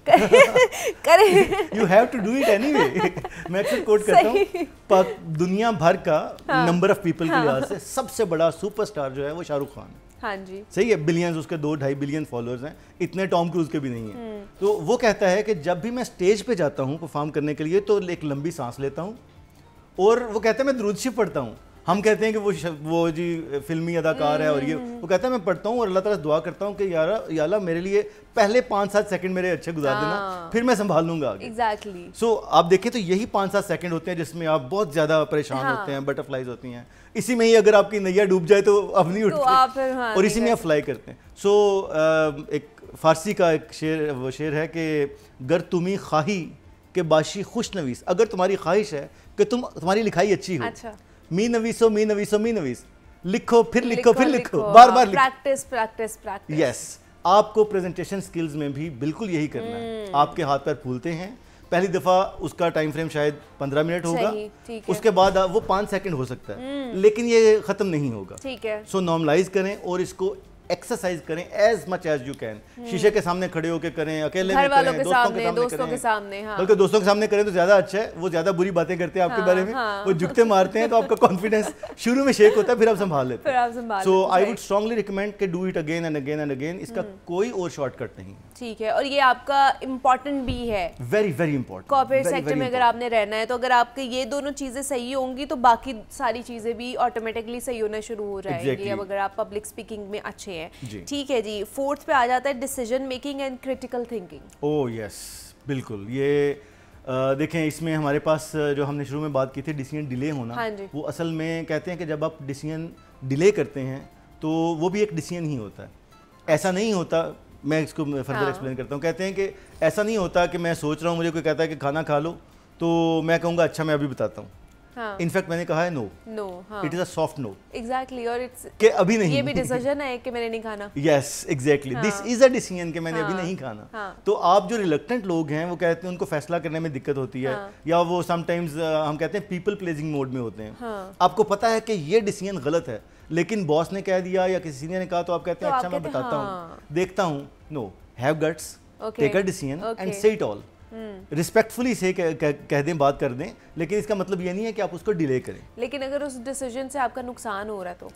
करें you have to do it anyway मैं फिर कोट करता हूँ दुनिया भर का नंबर ऑफ पीपल के हाँ। लिहाज से सबसे बड़ा सुपरस्टार जो है वो शाहरुख खान है हाँ जी सही है बिलियन उसके दो ढाई बिलियन फॉलोअर्स हैं इतने टॉम क्रूज के भी नहीं है हम्म। तो वो कहता है कि जब भी मैं स्टेज पे जाता हूँ परफॉर्म करने के लिए तो एक लंबी सांस लेता हूँ और वो कहता है मैं द्रुद पढ़ता हूँ हम कहते हैं कि वो वो जी फिल्मी अदाकार है और ये वो कहता है मैं पढ़ता हूँ और अल्लाह ताला दुआ करता हूँ कि यार याला मेरे लिए पहले पाँच सात सेकंड मेरे अच्छे गुजार देना हाँ। फिर मैं संभाल लूंगा एग्जैक्टली सो exactly. so, आप देखें तो यही पाँच सात सेकंड होते हैं जिसमें आप बहुत ज़्यादा परेशान हाँ. होते हैं बटरफ्लाइज होती हैं इसी में ही अगर आपकी नैया डूब जाए तो अब नहीं तो उठते हाँ, और इसी में आप फ्लाई करते हैं सो एक फारसी का एक शेर वो शेर है कि गर तुम्ही खाही के बाशी खुश नवीस अगर तुम्हारी ख्वाहिश है कि तुम तुम्हारी लिखाई अच्छी हो अच्छा मी नवीसो मी नवीसो मी नवीस लिखो फिर लिखो, लिखो फिर लिखो, लिखो बार बार प्रैक्टिस प्रैक्टिस प्रैक्टिस यस आपको प्रेजेंटेशन स्किल्स में भी बिल्कुल यही करना है हम्म। आपके हाथ पर फूलते हैं पहली दफा उसका टाइम फ्रेम शायद पंद्रह मिनट होगा उसके बाद वो पांच सेकंड हो सकता है हम्म। लेकिन ये खत्म नहीं होगा ठीक है सो so, नॉर्मलाइज करें और इसको एक्सरसाइज करें as much as you can शीशे के सामने खड़े होकर करें अकेले में करें, के दोस्तों, के सामने दोस्तों के सामने हाँ। बल्कि दोस्तों के सामने करें तो ज्यादा अच्छा है वो ज्यादा बुरी बातें करते हैं आपके हाँ, बारे में हाँ। वो झुकते मारते हैं तो आपका कॉन्फिडेंस शुरू में शेक होता है फिर आप संभाल लेते हैं so I would strongly recommend के do it again and again and again इसका hmm। कोई और शॉर्टकट नहीं ठीक है और ये आपका इंपॉर्टेंट भी है very very important corporate sector में अगर आपने रहना है तो अगर आपके ये दोनों चीजें सही होंगी तो बाकी सारी चीजें भी ऑटोमेटिकली सही होना शुरू हो जाएगी अब अगर आप पब्लिक स्पीकिंग में अच्छे नहीं है ठीक है जी फोर्थ पे आ जाता है decision making and critical thinking oh yes बिल्कुल ये आ, देखें इसमें हमारे पास जो हमने शुरू में बात की थी डिसीजन डिले होना हाँ वो असल में कहते हैं कि जब आप डिसीजन डिले करते हैं तो वो भी एक डिसीजन ही होता है ऐसा नहीं होता मैं इसको फर्दर हाँ। एक्सप्लेन करता हूँ कहते हैं कि ऐसा नहीं होता कि मैं सोच रहा हूँ मुझे कोई कहता है कि खाना खा लो तो मैं कहूँगा अच्छा मैं अभी बताता हूँ हाँ। इनफैक्ट मैंने कहा है no no it is aft no actually और इट्स के अभी नहीं ये भी डिसीजन है कि मैंने नहीं खाना yes exactly this is a decision कि मैंने अभी हाँ। नहीं खाना हाँ। तो आप जो रिलेक्टेंट लोग हैं वो कहते हैं उनको फैसला करने में दिक्कत होती है या वो समटाइम्स हम कहते हैं पीपल प्लेजिंग मोड में होते हैं आपको पता है कि ये डिसीजन गलत है लेकिन बॉस ने कह दिया या किसी सीनियर ने कहा तो आप कहते हैं तो अच्छा मैं बताता हूँ देखता हूँ no have guts take a decision and say it all respectfully हम्म। से कह, कह, दें बात कर दें लेकिन इसका मतलब ये नहीं है कि आप उसको डिले करें लेकिन अगर उस डिसीजन से आपका नुकसान हो रहा तो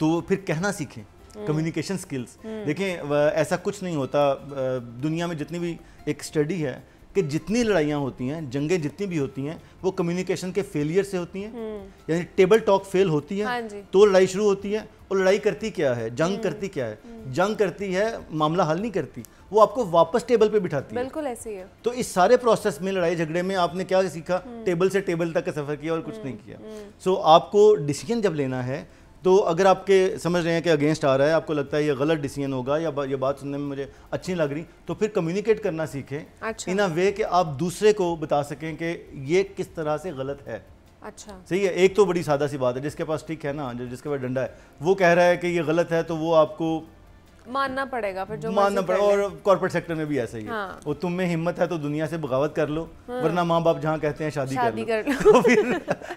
तो फिर कहना सीखें कम्युनिकेशन हम्म। स्किल्स हम्म। देखें ऐसा कुछ नहीं होता दुनिया में जितनी भी एक स्टडी है कि जितनी लड़ाइयाँ होती हैं जंगें जितनी भी होती हैं वो कम्युनिकेशन के फेलियर से होती हैं हम्म। यानी टेबल टॉक फेल होती है हाँ तो लड़ाई शुरू होती है और लड़ाई करती क्या है जंग हम्म। करती क्या है हम्म। जंग करती है मामला हल नहीं करती वो आपको वापस टेबल पे बिठाती है बिल्कुल ऐसे ही है तो इस सारे प्रोसेस में लड़ाई झगड़े में आपने क्या सीखा टेबल से टेबल तक का सफर किया और कुछ नहीं किया सो so, आपको डिसीजन जब लेना है तो अगर आपके समझ रहे हैं कि अगेंस्ट आ रहा है आपको लगता है ये गलत डिसीजन होगा या ये बात सुनने में मुझे अच्छी लग रही तो फिर कम्युनिकेट करना सीखें अच्छा। इन अ वे कि आप दूसरे को बता सकें कि ये किस तरह से गलत है अच्छा सही है एक तो बड़ी सादा सी बात है जिसके पास ठीक है ना जिसके पास डंडा है वो कह रहा है कि ये गलत है तो वो आपको मानना पड़ेगा फिर जो मानना पड़ेगा और कॉर्पोरेट सेक्टर में भी ऐसा ही है हाँ। वो तुम में हिम्मत है तो दुनिया से बगावत कर लो हाँ। वरना माँ बाप जहाँ कहते हैं शादी, शादी कर लो, कर लो। तो फिर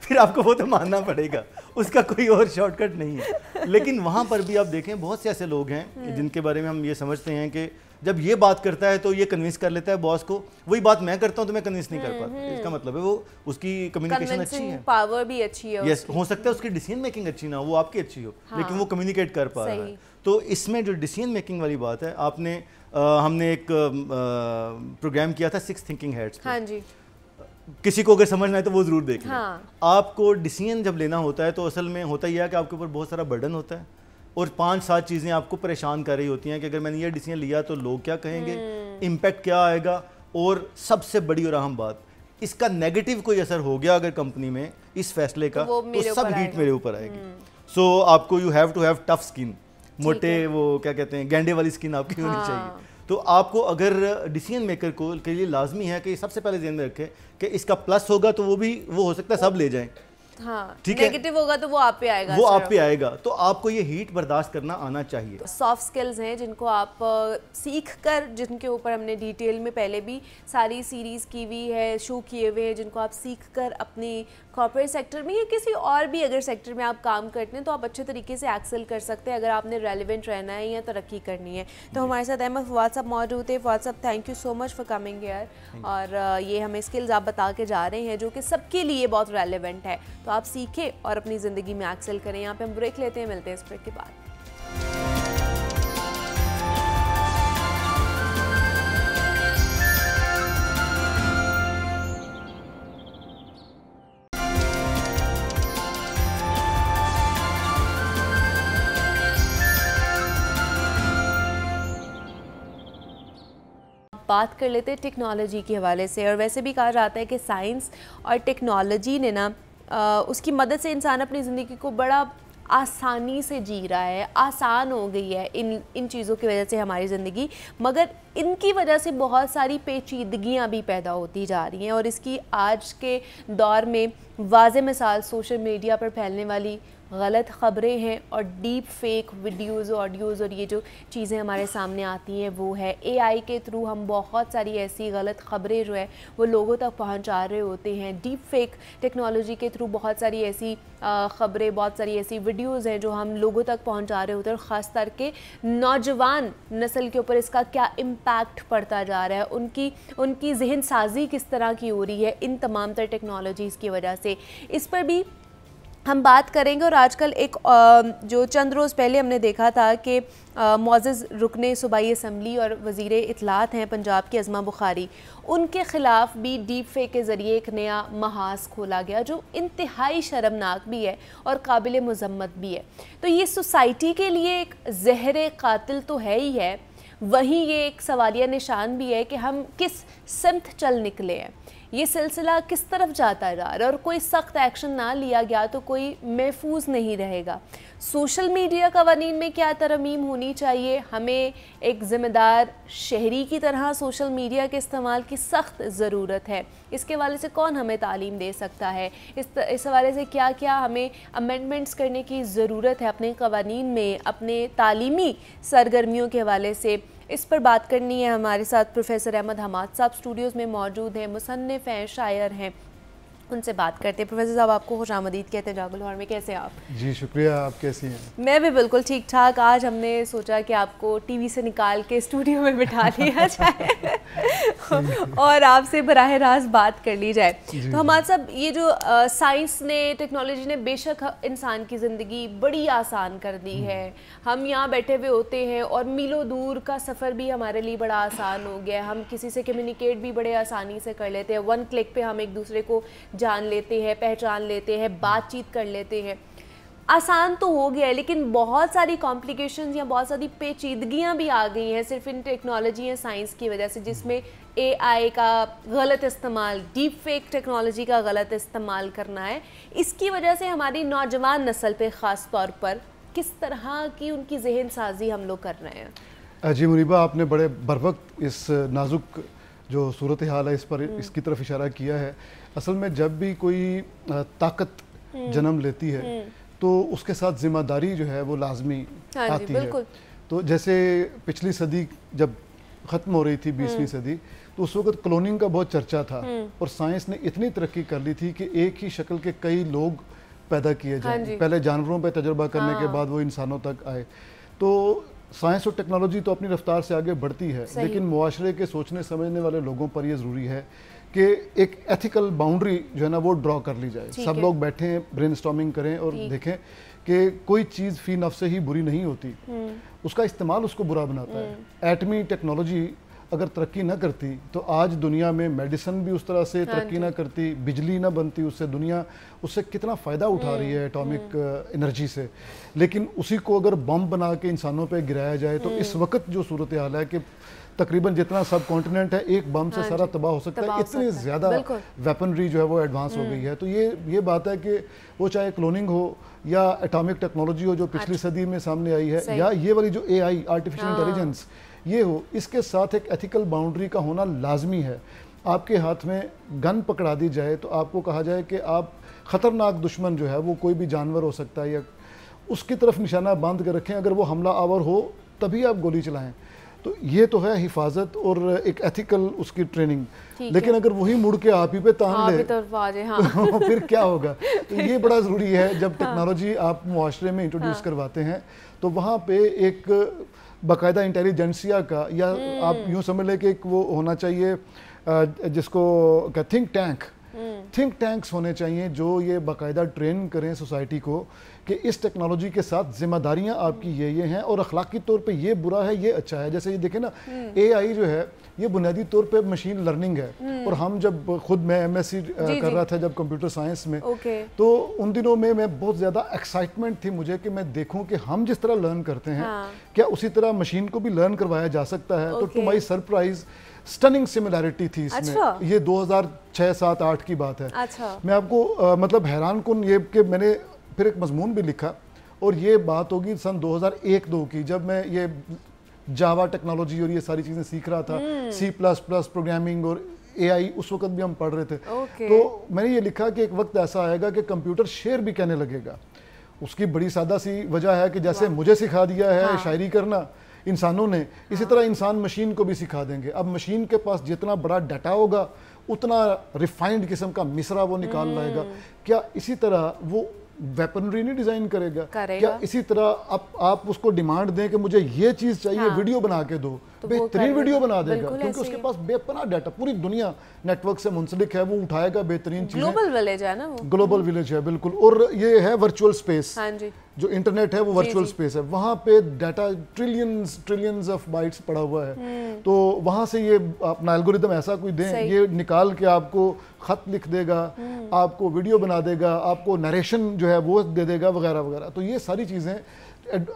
फिर आपको वो तो मानना पड़ेगा उसका कोई और शॉर्टकट नहीं है लेकिन वहाँ पर भी आप देखें बहुत से ऐसे लोग हैं हाँ। जिनके बारे में हम ये समझते हैं कि जब ये बात करता है तो ये कन्विंस कर लेता है बॉस को वही बात मैं करता हूँ तो मैं कन्विंस नहीं कर हम्म, पाता इसका हम्म। मतलब है वो उसकी कम्युनिकेशन अच्छी है पावर भी अच्छी है यस हो सकता है उसकी डिसीजन मेकिंग अच्छी ना हो वो आपकी अच्छी हो हाँ, लेकिन वो कम्युनिकेट कर पा रहा है तो इसमें जो डिसीजन मेकिंग वाली बात है आपने आ, हमने एक प्रोग्राम किया था सिक्स थिंकिंग हेड्स हाँ जी किसी को अगर समझना है तो वो ज़रूर देखें हाँ। आपको डिसीजन जब लेना होता है तो असल में होता ही है कि आपके ऊपर बहुत सारा बर्डन होता है और पांच सात चीज़ें आपको परेशान कर रही होती हैं कि अगर मैंने ये डिसीजन लिया तो लोग क्या कहेंगे इम्पैक्ट हम्म। क्या आएगा और सबसे बड़ी और अहम बात इसका नेगेटिव कोई असर हो गया अगर कंपनी में इस फैसले का तो सब हीट मेरे ऊपर आएगी सो हम्म। आपको you have to have tough skin मोटे वो क्या कहते हैं गेंडे वाली स्किन आपकी हाँ। होनी चाहिए तो आपको अगर डिसीजन मेकर को के लिए लाजमी है कि सबसे पहले ध्यान में रखें कि इसका प्लस होगा तो वो भी वो हो सकता है सब ले जाएं हाँ, ठीक नेगेटिव होगा तो वो आप पे आएगा वो आप पे आएगा तो आपको ये हीट बर्दाश्त करना आना चाहिए सॉफ्ट तो स्किल्स हैं जिनको आप सीख कर जिनके ऊपर हमने डिटेल में पहले भी सारी सीरीज की हुई है शो किए हुए हैं जिनको आप सीख कर अपनी कॉर्पोरेट सेक्टर में या किसी और भी अगर सेक्टर में आप काम करते हैं तो आप अच्छे तरीके से एक्सेल कर सकते हैं अगर आपने रेलिवेंट रहना है या तरक्की करनी है तो हमारे साथ अहमद व्हाट्सअप मौजूद है व्हाट्सअप thank you so much for coming here और ये हमें स्किल्स आप बता के जा रहे हैं जो कि सबके लिए बहुत रेलिवेंट है तो आप सीखें और अपनी ज़िंदगी में एक्सेल करें यहाँ पर हम ब्रेक लेते हैं मिलते हैं इस ब्रेक के बाद बात कर लेते हैं टेक्नोलॉजी के हवाले से और वैसे भी कहा जाता है कि साइंस और टेक्नोलॉजी ने ना आ, उसकी मदद से इंसान अपनी ज़िंदगी को बड़ा आसानी से जी रहा है आसान हो गई है इन इन चीज़ों की वजह से हमारी ज़िंदगी मगर इनकी वजह से बहुत सारी पेचीदगियाँ भी पैदा होती जा रही हैं और इसकी आज के दौर में वाज मिसाल सोशल मीडिया पर फैलने वाली गलत ख़बरें हैं और डीप फेक वीडियोज़ ऑडियोज़ और ये जो चीज़ें हमारे सामने आती हैं वो है एआई के थ्रू हम बहुत सारी ऐसी गलत ख़बरें जो है वो लोगों तक पहुंचा रहे होते हैं डीप फेक टेक्नोलॉजी के थ्रू बहुत सारी ऐसी ख़बरें बहुत सारी ऐसी वीडियोज़ हैं जो हम लोगों तक पहुँचा रहे होते हैं और ख़ास करके नौजवान नस्ल के ऊपर इसका क्या इम्पैक्ट पड़ता जा रहा है उनकी उनकी जहन साजी किस तरह की हो रही है इन तमाम तर टेक्नोलॉजीज़ की वजह से इस पर भी हम बात करेंगे और आजकल एक जो चंद रोज़ पहले हमने देखा था कि मोज़ रुकने सूबाई असम्बली और वज़ी इतलात हैं पंजाब के अज़मा बुखारी उनके ख़िलाफ़ भी डीप फेक के ज़रिए एक नया महाज खोला गया जो इंतहाई शर्मनाक भी है और काबिल मजम्मत भी है तो ये सोसाइटी के लिए एक जहर कतिल तो है ही है वहीं ये एक सवालिया निशान भी है कि हम किस समत चल निकले हैं ये सिलसिला किस तरफ जाता जा रहा और कोई सख्त एक्शन ना लिया गया तो कोई महफूज नहीं रहेगा सोशल मीडिया कवानीन में क्या तरमीम होनी चाहिए हमें एक ज़िम्मेदार शहरी की तरह सोशल मीडिया के इस्तेमाल की सख्त ज़रूरत है इसके हवाले से कौन हमें तालीम दे सकता है इस त, इस हवाले से क्या क्या हमें अमेंडमेंट्स करने की ज़रूरत है अपने कवानीन में अपने तालीमी सरगर्मियों के हवाले से इस पर बात करनी है हमारे साथ प्रोफेसर अहमद हमाद साहब स्टूडियोज़ में मौजूद हैं मुसनफ़ हैं शायर हैं उनसे बात करते हैं प्रोफेसर साहब आपको खुश आमदीद कहते हैं जागुल में कैसे आप जी शुक्रिया आप कैसी हैं मैं भी बिल्कुल ठीक ठाक आज हमने सोचा कि आपको टीवी से निकाल के स्टूडियो में बिठा लिया जाए और आपसे बरह रास्त बात कर ली जाए तो हमारे सब ये जो साइंस ने टेक्नोलॉजी ने बेशक इंसान की ज़िंदगी बड़ी आसान कर दी हम्म। है हम यहाँ बैठे हुए होते हैं और मीलों दूर का सफ़र भी हमारे लिए बड़ा आसान हो गया है हम किसी से कम्युनिकेट भी बड़े आसानी से कर लेते हैं वन क्लिक पे हम एक दूसरे को जान लेते हैं पहचान लेते हैं बातचीत कर लेते हैं आसान तो हो गया है लेकिन बहुत सारी कॉम्प्लिकेशंस या बहुत सारी पेचीदगियाँ भी आ गई हैं सिर्फ इन टेक्नोलॉजी या साइंस की वजह से जिसमें ए का गलत इस्तेमाल डीप फेक टेक्नोलॉजी का गलत इस्तेमाल करना है इसकी वजह से हमारी नौजवान नस्ल पे ख़ास तौर पर किस तरह की उनकी जहन साजी हम लोग कर रहे हैं अजय मुरीबा आपने बड़े बर इस नाजुक जो सूरत हाल है इस पर हम्म। इसकी तरफ इशारा किया है असल में जब भी कोई ताकत हम्म, जन्म लेती है हम्म। तो उसके साथ जिम्मेदारी जो है वो लाजमी हाँ आती है तो जैसे पिछली सदी जब ख़त्म हो रही थी बीसवीं हम्म। सदी तो उस वक्त क्लोनिंग का बहुत चर्चा था और साइंस ने इतनी तरक्की कर ली थी कि एक ही शक्ल के कई लोग पैदा किए जाए हाँ पहले जानवरों पर तजर्बा करने हाँ। के बाद वो इंसानों तक आए तो साइंस और टेक्नोलॉजी तो अपनी रफ्तार से आगे बढ़ती है लेकिन मुआरे के सोचने समझने वाले लोगों पर यह ज़रूरी है कि एक एथिकल बाउंड्री जो है ना वो ड्रॉ कर ली जाए सब लोग बैठे ब्रेन करें और देखें कि कोई चीज़ फ़ी नफ से ही बुरी नहीं होती हम्म। उसका इस्तेमाल उसको बुरा बनाता है एटमी हम्म। टेक्नोलॉजी अगर तरक्की ना करती तो आज दुनिया में मेडिसिन भी उस तरह से हाँ तरक्की ना करती बिजली ना बनती उससे दुनिया उससे कितना फ़ायदा उठा रही है एटॉमिक हम्म। एनर्जी से लेकिन उसी को अगर बम बना के इंसानों पे गिराया जाए तो इस वक्त जो सूरत हाल है कि तकरीबन जितना सब कॉन्टिनेंट है एक बम से हाँ सारा तबाह हो सकता है इतनी ज़्यादा वेपनरी जो है वो एडवांस हो हम्म। गई है तो ये ये बात है कि वो चाहे क्लोनिंग हो या एटॉमिक टेक्नोलॉजी हो जो पिछली अच्छा। सदी में सामने आई है या ये वाली जो एआई आर्टिफिशियल इंटेलिजेंस ये हो इसके साथ एक एथिकल बाउंड्री का होना लाजमी है आपके हाथ में गन पकड़ा दी जाए तो आपको कहा जाए कि आप ख़तरनाक दुश्मन जो है वो कोई भी जानवर हो सकता है या उसकी तरफ निशाना बांध कर रखें अगर वो हमला आवर हो तभी आप गोली चलाएं तो ये तो है हिफाजत और एक एथिकल उसकी ट्रेनिंग लेकिन अगर वही मुड़ के आप ही पे तान ले तो हाँ। तो फिर क्या होगा तो ये बड़ा ज़रूरी है जब टेक्नोलॉजी हाँ। आप मुआरे में इंट्रोड्यूस हाँ। करवाते हैं तो वहाँ पे एक बाकायदा इंटेलिजेंसिया का या हम्म। आप यूँ समझ लें कि एक वो होना चाहिए जिसको थिंक टैंक थिंक टैंक्स होने चाहिए जो ये बाकायदा ट्रेन करें सोसाइटी को कि इस टेक्नोलॉजी के साथ जिम्मेदारियां आपकी ये ये हैं और अखलाकी तौर पे ये बुरा है ये अच्छा है जैसे ये देखें ना एआई हम्म। जो है ये बुनियादी तौर पे मशीन लर्निंग है हम्म। और हम जब खुद मैं एमएससी कर रहा था जब कंप्यूटर साइंस में तो उन दिनों में मैं बहुत ज़्यादा एक्साइटमेंट थी मुझे कि मैं देखूँ कि हम जिस तरह लर्न करते हैं हाँ। क्या उसी तरह मशीन को भी लर्न करवाया जा सकता है तो to my surprise stunning similarity थी इसमें अच्छा। ये 2006 7 8 की बात है अच्छा। मैं आपको आ, मतलब हैरान कन ये कि मैंने फिर एक मजमून भी लिखा और ये बात होगी सन 2001 दो की जब मैं ये जावा टेक्नोलॉजी और ये सारी चीज़ें सीख रहा था सी प्लस प्लस प्रोग्रामिंग और एआई उस वक्त भी हम पढ़ रहे थे okay. तो मैंने ये लिखा कि एक वक्त ऐसा आएगा कि कंप्यूटर शेर भी कहने लगेगा उसकी बड़ी सादा सी वजह है कि जैसे मुझे सिखा दिया है हाँ। शायरी करना इंसानों ने इसी हाँ। तरह इंसान मशीन को भी सिखा देंगे अब मशीन के पास जितना बड़ा डाटा होगा उतना रिफाइंड किस्म का मिसरा वो निकाल हम्म। लाएगा क्या इसी तरह वो वेपनरी नहीं डिजाइन करेगा क्या इसी तरह आप आप उसको डिमांड दें कि मुझे ये चीज चाहिए हाँ। वीडियो बना के दो तो बेहतरीन वीडियो बना देगा क्योंकि उसके पास बेपना डाटा पूरी दुनिया नेटवर्क से मुंसलिक है वो उठाएगा बेहतरीन चीज ग्लोबल विलेज है ना ग्लोबल विलेज है बिल्कुल और ये है वर्चुअल स्पेस हाँ जी जो इंटरनेट है वो वर्चुअल स्पेस है वहाँ पे data trillions trillions of bytes पड़ा हुआ है हम्म। तो वहाँ से ये अपना एल्गोरिदम ऐसा कोई दें ये निकाल के आपको ख़त लिख देगा हम्म। आपको वीडियो बना देगा आपको नरेशन जो है वो दे देगा वगैरह वगैरह तो ये सारी चीज़ें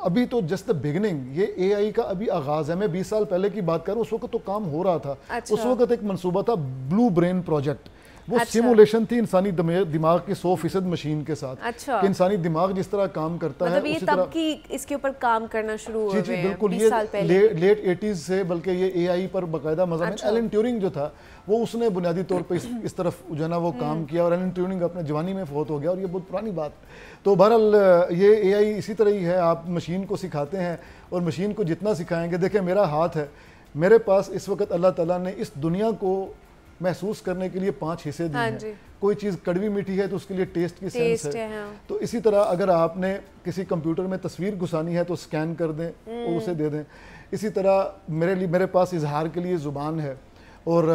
अभी तो जस्ट द बिगनिंग ये एआई का अभी आगाज है मैं 20 साल पहले की बात हूँ उस वक्त तो काम हो रहा था अच्छा। उस वक्त एक मनसूबा था ब्लू ब्रेन प्रोजेक्ट वो अच्छा। सिमुलेशन थी इंसानी दिमाग की सौ फीसद मशीन के साथ अच्छा। कि इंसानी दिमाग जिस तरह काम करता मतलब है ये तब तरह... की इसके ऊपर काम करना शुरू जी जी बिल्कुल ये लेट एटीज से बल्कि ये एआई पर बकायदा मजा अच्छा। एलन ट्यूरिंग जो था वो उसने बुनियादी तौर पे इस, इस तरफ जो ना वो काम हम्म। किया और एलन ट्यूरिंग अपने जवानी में फोत हो गया और ये बहुत पुरानी बात तो बहरहाल ये एआई इसी तरह ही है आप मशीन को सिखाते हैं और मशीन को जितना सिखाएंगे देखें मेरा हाथ है मेरे पास इस वक्त अल्लाह ताला ने इस दुनिया को महसूस करने के लिए पांच हिस्से दिए हाँ हैं कोई चीज़ कड़वी मीठी है तो उसके लिए टेस्ट की टेस्ट सेंस है, है हाँ। तो इसी तरह अगर आपने किसी कंप्यूटर में तस्वीर घुसानी है तो स्कैन कर दें और हम्म। उसे दे दें इसी तरह मेरे लिए मेरे पास इजहार के लिए ज़ुबान है और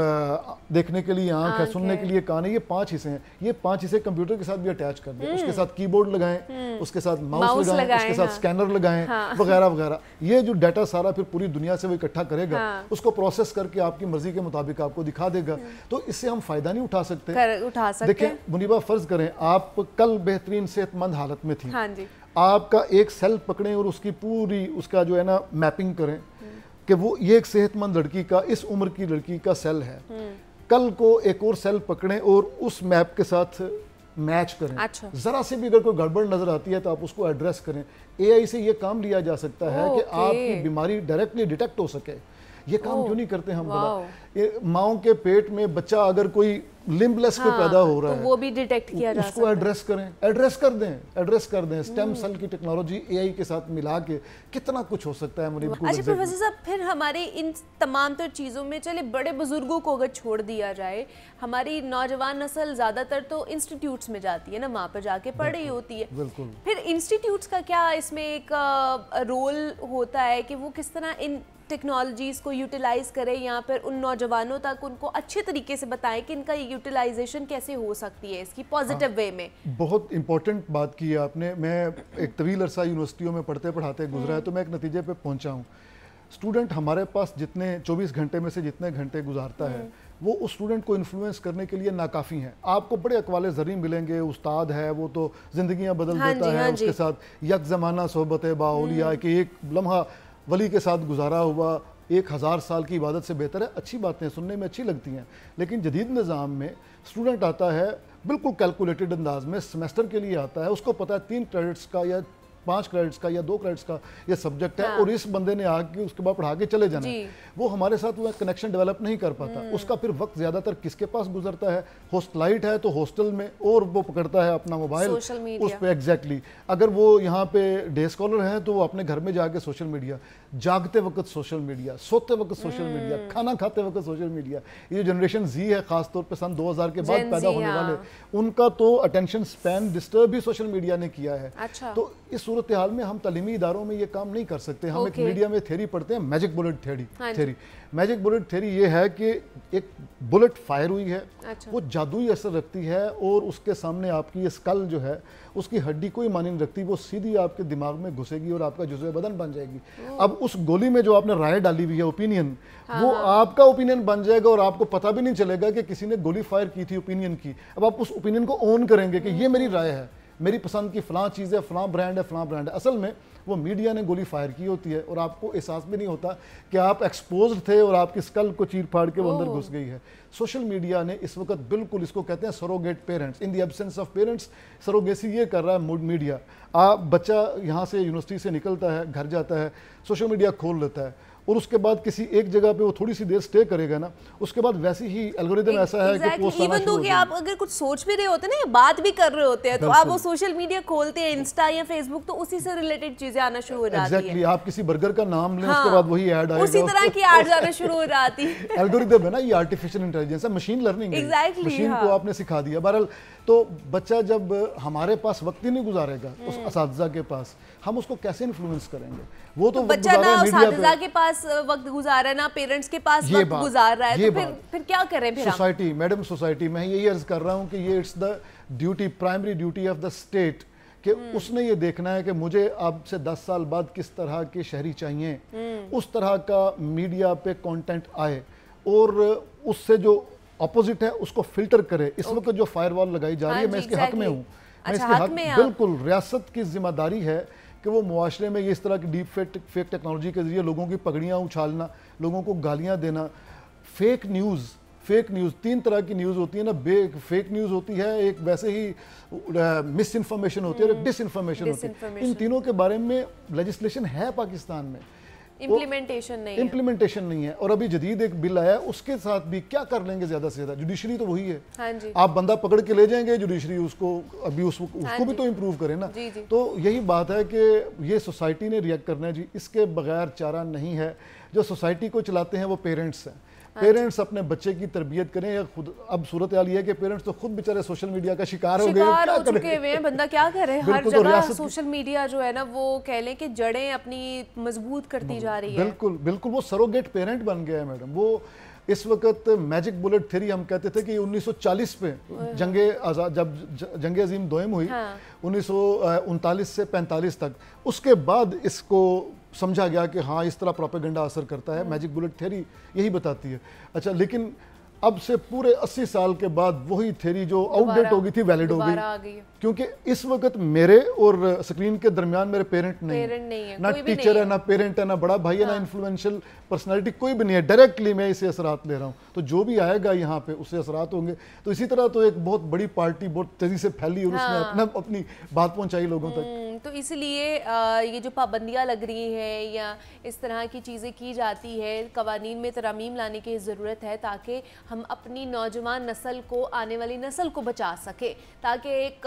देखने के लिए आंख है सुनने के लिए कान है ये पांच हिस्से हैं ये पांच हिस्से कंप्यूटर के साथ भी अटैच कर दें उसके हम्म। साथ कीबोर्ड लगाएं हम्म। उसके साथ माउस लगाएं उसके साथ हाँ। स्कैनर लगाएं हाँ। वगैरह वगैरह ये जो डाटा सारा फिर पूरी दुनिया से वो इकट्ठा करेगा हाँ। उसको प्रोसेस करके आपकी मर्जी के मुताबिक आपको दिखा देगा हम्म। तो इससे हम फायदा नहीं उठा सकते देखिये मुनीबा फर्ज करें आप कल बेहतरीन सेहतमंद हालत में थी आपका एक सेल पकड़ें और उसकी पूरी उसका जो है ना मैपिंग करें कि वो ये एक सेहतमंद लड़की का इस उम्र की लड़की का सेल है हम्म। कल को एक और सेल पकड़ें और उस मैप के साथ मैच करें अच्छा। जरा से भी अगर कोई गड़बड़ नजर आती है तो आप उसको एड्रेस करें एआई से ये काम लिया जा सकता है कि आपकी बीमारी डायरेक्टली डिटेक्ट हो सके ये काम क्यों नहीं करते हम बड़ा माओ के पेट में बच्चा अगर कोई लिम्बलेस हाँ, पे पैदा हो रहा तो है वो भी डिटेक्ट किया जा उसको एड्रेस करें एड्रेस कर दें एड्रेस कर दें स्टेम hmm. सेल की टेक्नोलॉजी एआई के साथ मिला के कितना कुछ हो सकता है मरीज को अच्छा प्रोफेसर साहब फिर हमारे इन तमाम तर तो चीज़ों में चले बड़े बुजुर्गों को अगर छोड़ दिया जाए हमारी नौजवान नस्ल ज़्यादातर तो इंस्टीट्यूट्स में जाती है ना वहाँ पर जाके पढ़ रही होती है बिल्कुल फिर इंस्टीट्यूट्स का क्या इसमें एक रोल होता है कि वो किस तरह इन टेक्नोलॉजीज़ को यूटिलाइज़ करें या फिर उन नौजवानों तक उनको अच्छे तरीके से बताएं कि इनका यूटिलाइजेशन कैसे हो सकती है इसकी पॉजिटिव वे हाँ। में बहुत इंपॉर्टेंट बात की है आपने मैं एक तवील अरसा यूनिवर्सिटियों में पढ़ते पढ़ाते गुजरा है हम्म। तो मैं एक नतीजे पर पहुँचा हूँ स्टूडेंट हमारे पास जितने चौबीस घंटे में से जितने घंटे गुजारता है हम्म। वो उस स्टूडेंट को इन्फ्लुएंस करने के लिए नाकाफ़ी हैं आपको बड़े अकवाल जरिए मिलेंगे उस्ताद है वो तो ज़िंदियाँ बदल हाँ देता है हाँ उसके साथ यक ज़माना सोहबत बाउलिया हम्म। कि एक लम्हा वली के साथ गुजारा हुआ एक हज़ार साल की इबादत से बेहतर है अच्छी बातें सुनने में अच्छी लगती हैं लेकिन जदीद निज़ाम में स्टूडेंट आता है बिल्कुल कैलकुलेटेड अंदाज में सेमेस्टर के लिए आता है उसको पता है तीन क्रेडिट्स का या पाँच क्रेडिट्स का या दो क्रेडिट्स का ये सब्जेक्ट है हाँ। और इस बंदे ने आके उसके बाद पढ़ा के चले जाना वो हमारे साथ वो कनेक्शन डेवलप नहीं कर पाता हम्म। उसका फिर वक्त ज़्यादातर किसके पास गुजरता है हॉस्टलाइट है तो हॉस्टल में और वो पकड़ता है अपना मोबाइल उस पर एग्जैक्टली अगर वो यहाँ पे डे स्कॉलर है तो वो अपने घर में जाके सोशल मीडिया जागते वक्त सोशल मीडिया सोते वक्त सोशल हम्म। मीडिया खाना खाते वक्त सोशल मीडिया ये जनरेशन जी है खासतौर पर सन 2000 के बाद पैदा होने हाँ। वाले उनका तो अटेंशन स्पैन डिस्टर्ब ही सोशल मीडिया ने किया है अच्छा। तो इस सूरत हाल में हम तलीमी इदारों में ये काम नहीं कर सकते हम एक मीडिया में थेरी पढ़ते हैं magic bullet theory theory magic bullet theory ये है कि एक बुलेट फायर हुई है अच्छा। वो जादुई असर रखती है और उसके सामने आपकी ये स्कल जो है उसकी हड्डी कोई मानी नहीं रखती वो सीधी आपके दिमाग में घुसेगी और आपका जुजे बदन बन जाएगी अब उस गोली में जो आपने राय डाली हुई है ओपिनियन हाँ, वो हाँ। आपका ओपिनियन बन जाएगा और आपको पता भी नहीं चलेगा कि किसी ने गोली फायर की थी ओपिनियन की अब आप उस ओपिनियन को ऑन करेंगे कि ये मेरी राय है मेरी पसंद की फ़लाँ चीज़ है फ़लाँ ब्रांड है फ़लाँ ब्रांड है असल में वो मीडिया ने गोली फायर की होती है और आपको एहसास भी नहीं होता कि आप एक्सपोज थे और आपकी स्कल को चीर फाड़ के वो अंदर घुस गई है सोशल मीडिया ने इस वक्त बिल्कुल इसको कहते हैं surrogate parents in the absence of parents surrogacy ये कर रहा है मीडिया आप बच्चा यहाँ से यूनिवर्सिटी से निकलता है घर जाता है सोशल मीडिया खोल लेता है और उसके बाद किसी एक जगह पे वो थोड़ी सी देर स्टे करेगा ना उसके बाद वैसे ही एल्गोरिदम ऐसा है कि पोस्ट इवन दो कि आप अगर कुछ सोच भी रहे होते हैं ना बात भी कर रहे होते हैं तो आप वो सोशल मीडिया खोलते हैं इंस्टा या फेसबुक तो उसी से रिलेटेड चीजें आना शुरू हो जाती exactly, है आप किसी बर्गर का नाम लें हाँ, उसके बाद वही ऐड आएगा उसी तरह की ऐड आना शुरू हो जाती है एल्गोरिदम है ना ये आर्टिफिशियल इंटेलिजेंस है मशीन लर्निंग एग्जैक्टली मशीन को हाँ। आपने सिखा दिया बहरहाल तो बच्चा जब हमारे पास वक्त ही नहीं गुजारेगा उस हम्म। इस के पास हम उसको कैसे इन्फ्लुएंस करेंगे वो तो, तो बच्चा ना पास वक्त गुजार रहा है ना पेरेंट्स के पास वक्त गुजार रहा है तो फिर फिर क्या करें फिर सोसाइटी मैडम सोसाइटी मैं यही अर्ज कर रहा हूँ कि ये it's the duty primary duty of the state कि हम्म। उसने ये देखना है कि मुझे अब से 10 साल बाद किस तरह के शहरी चाहिए हम्म। उस तरह का मीडिया पे कंटेंट आए और उससे जो अपोजिट है उसको फिल्टर करे इस वक्त जो फायरवॉल लगाई जा रही है हाँ मैं इसके हक में हूँ मैं अच्छा, इसके हक बिल्कुल रियासत की जिम्मेदारी है कि वो मुआरे में इस तरह की डीप फेक फेक टेक्नोलॉजी के ज़रिए लोगों की पगड़ियाँ उछालना लोगों को गालियाँ देना फेक न्यूज़ फेक न्यूज़ तीन तरह की न्यूज़ होती है ना बे फेक न्यूज़ होती है एक वैसे ही मिस इन्फॉर्मेशन होती है और एक डिस इन्फॉर्मेशन हम्म, होती है इन तीनों के बारे में लेजिस्लेशन है पाकिस्तान में इम्प्लीमेंटेशन नहीं इम्प्लीमेंटेशन नहीं है और अभी जदीद एक बिल आया है उसके साथ भी क्या कर लेंगे ज्यादा से ज्यादा जुडिशरी तो वही है हाँ जी। आप बंदा पकड़ के ले जाएंगे जुडिशरी उसको अभी उस, हाँ उसको हाँ भी तो इम्प्रूव करें ना जी जी। तो यही बात है कि ये सोसाइटी ने रिएक्ट करना है जी इसके बगैर चारा नहीं है जो सोसाइटी को चलाते हैं वो पेरेंट्स हैं हाँ पेरेंट्स अपने बच्चे की तरबियत करें या खुद अब सूरत हाल है कि पेरेंट्स तो खुद बेचारे सोशल मीडिया का शिकार, शिकार हो गए हो चुके हुए हैं बंदा क्या कर रहे हैं हर तो जगह सोशल मीडिया जो है ना वो कह लें कि जड़ें अपनी मजबूत करती जा रही है बिल्कुल बिल्कुल वो सरोगेट पेरेंट बन गया है मैडम वो इस वक्त मैजिक बुलेट थेरी हम कहते थे कि 1940 पे जंग आज़ाद जब जंग अजीम दोम हुई हाँ। उन्नीस हाँ। से 45 तक उसके बाद इसको समझा गया कि हाँ इस तरह प्रोपेगेंडा असर करता है मैजिक बुलेट थ्योरी यही बताती है अच्छा लेकिन अब से पूरे 80 साल के बाद वही थेरी जो आउटडेट हो गई थी वैलिड हो गई क्योंकि इस वक्त मेरे और स्क्रीन के दरमियान मेरे पेरेंट नहीं, पेरेंट नहीं है ना कोई टीचर नहीं है ना पेरेंट है ना बड़ा भाई हाँ। है ना इन्फ्लुएंशियल हाँ। पर्सनालिटी कोई भी नहीं है डायरेक्टली मैं इसे असरात ले रहा हूँ तो जो भी आएगा यहाँ पे उससे असरात होंगे तो इसी तरह तो एक बहुत बड़ी पार्टी बहुत तेजी से फैली और उसने हाँ। अपना अपनी बात पहुँचाई लोगों तक हम्म, तो इसलिए ये जो पाबंदियाँ लग रही हैं या इस तरह की चीज़ें की जाती है कवानीन में तरामीम लाने की ज़रूरत है ताकि हम अपनी नौजवान नस्ल को आने वाली नस्ल को बचा सके ताकि एक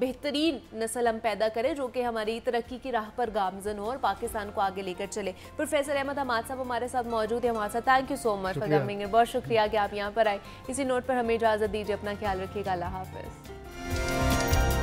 बेहतरीन नस्ल हम पैदा करें जो कि हमारी तरक्की की राह पर गामजन हो और पाकिस्तान को आगे लेकर चले प्रोफेसर अहमद हमाद साहब हमारे साथ मौजूद है हमारे साथ thank you so much for coming बहुत शुक्रिया कि आप यहाँ पर आए इसी नोट पर हमें इजाज़त दीजिए अपना ख्याल रखिएगा अल्लाह हाफ़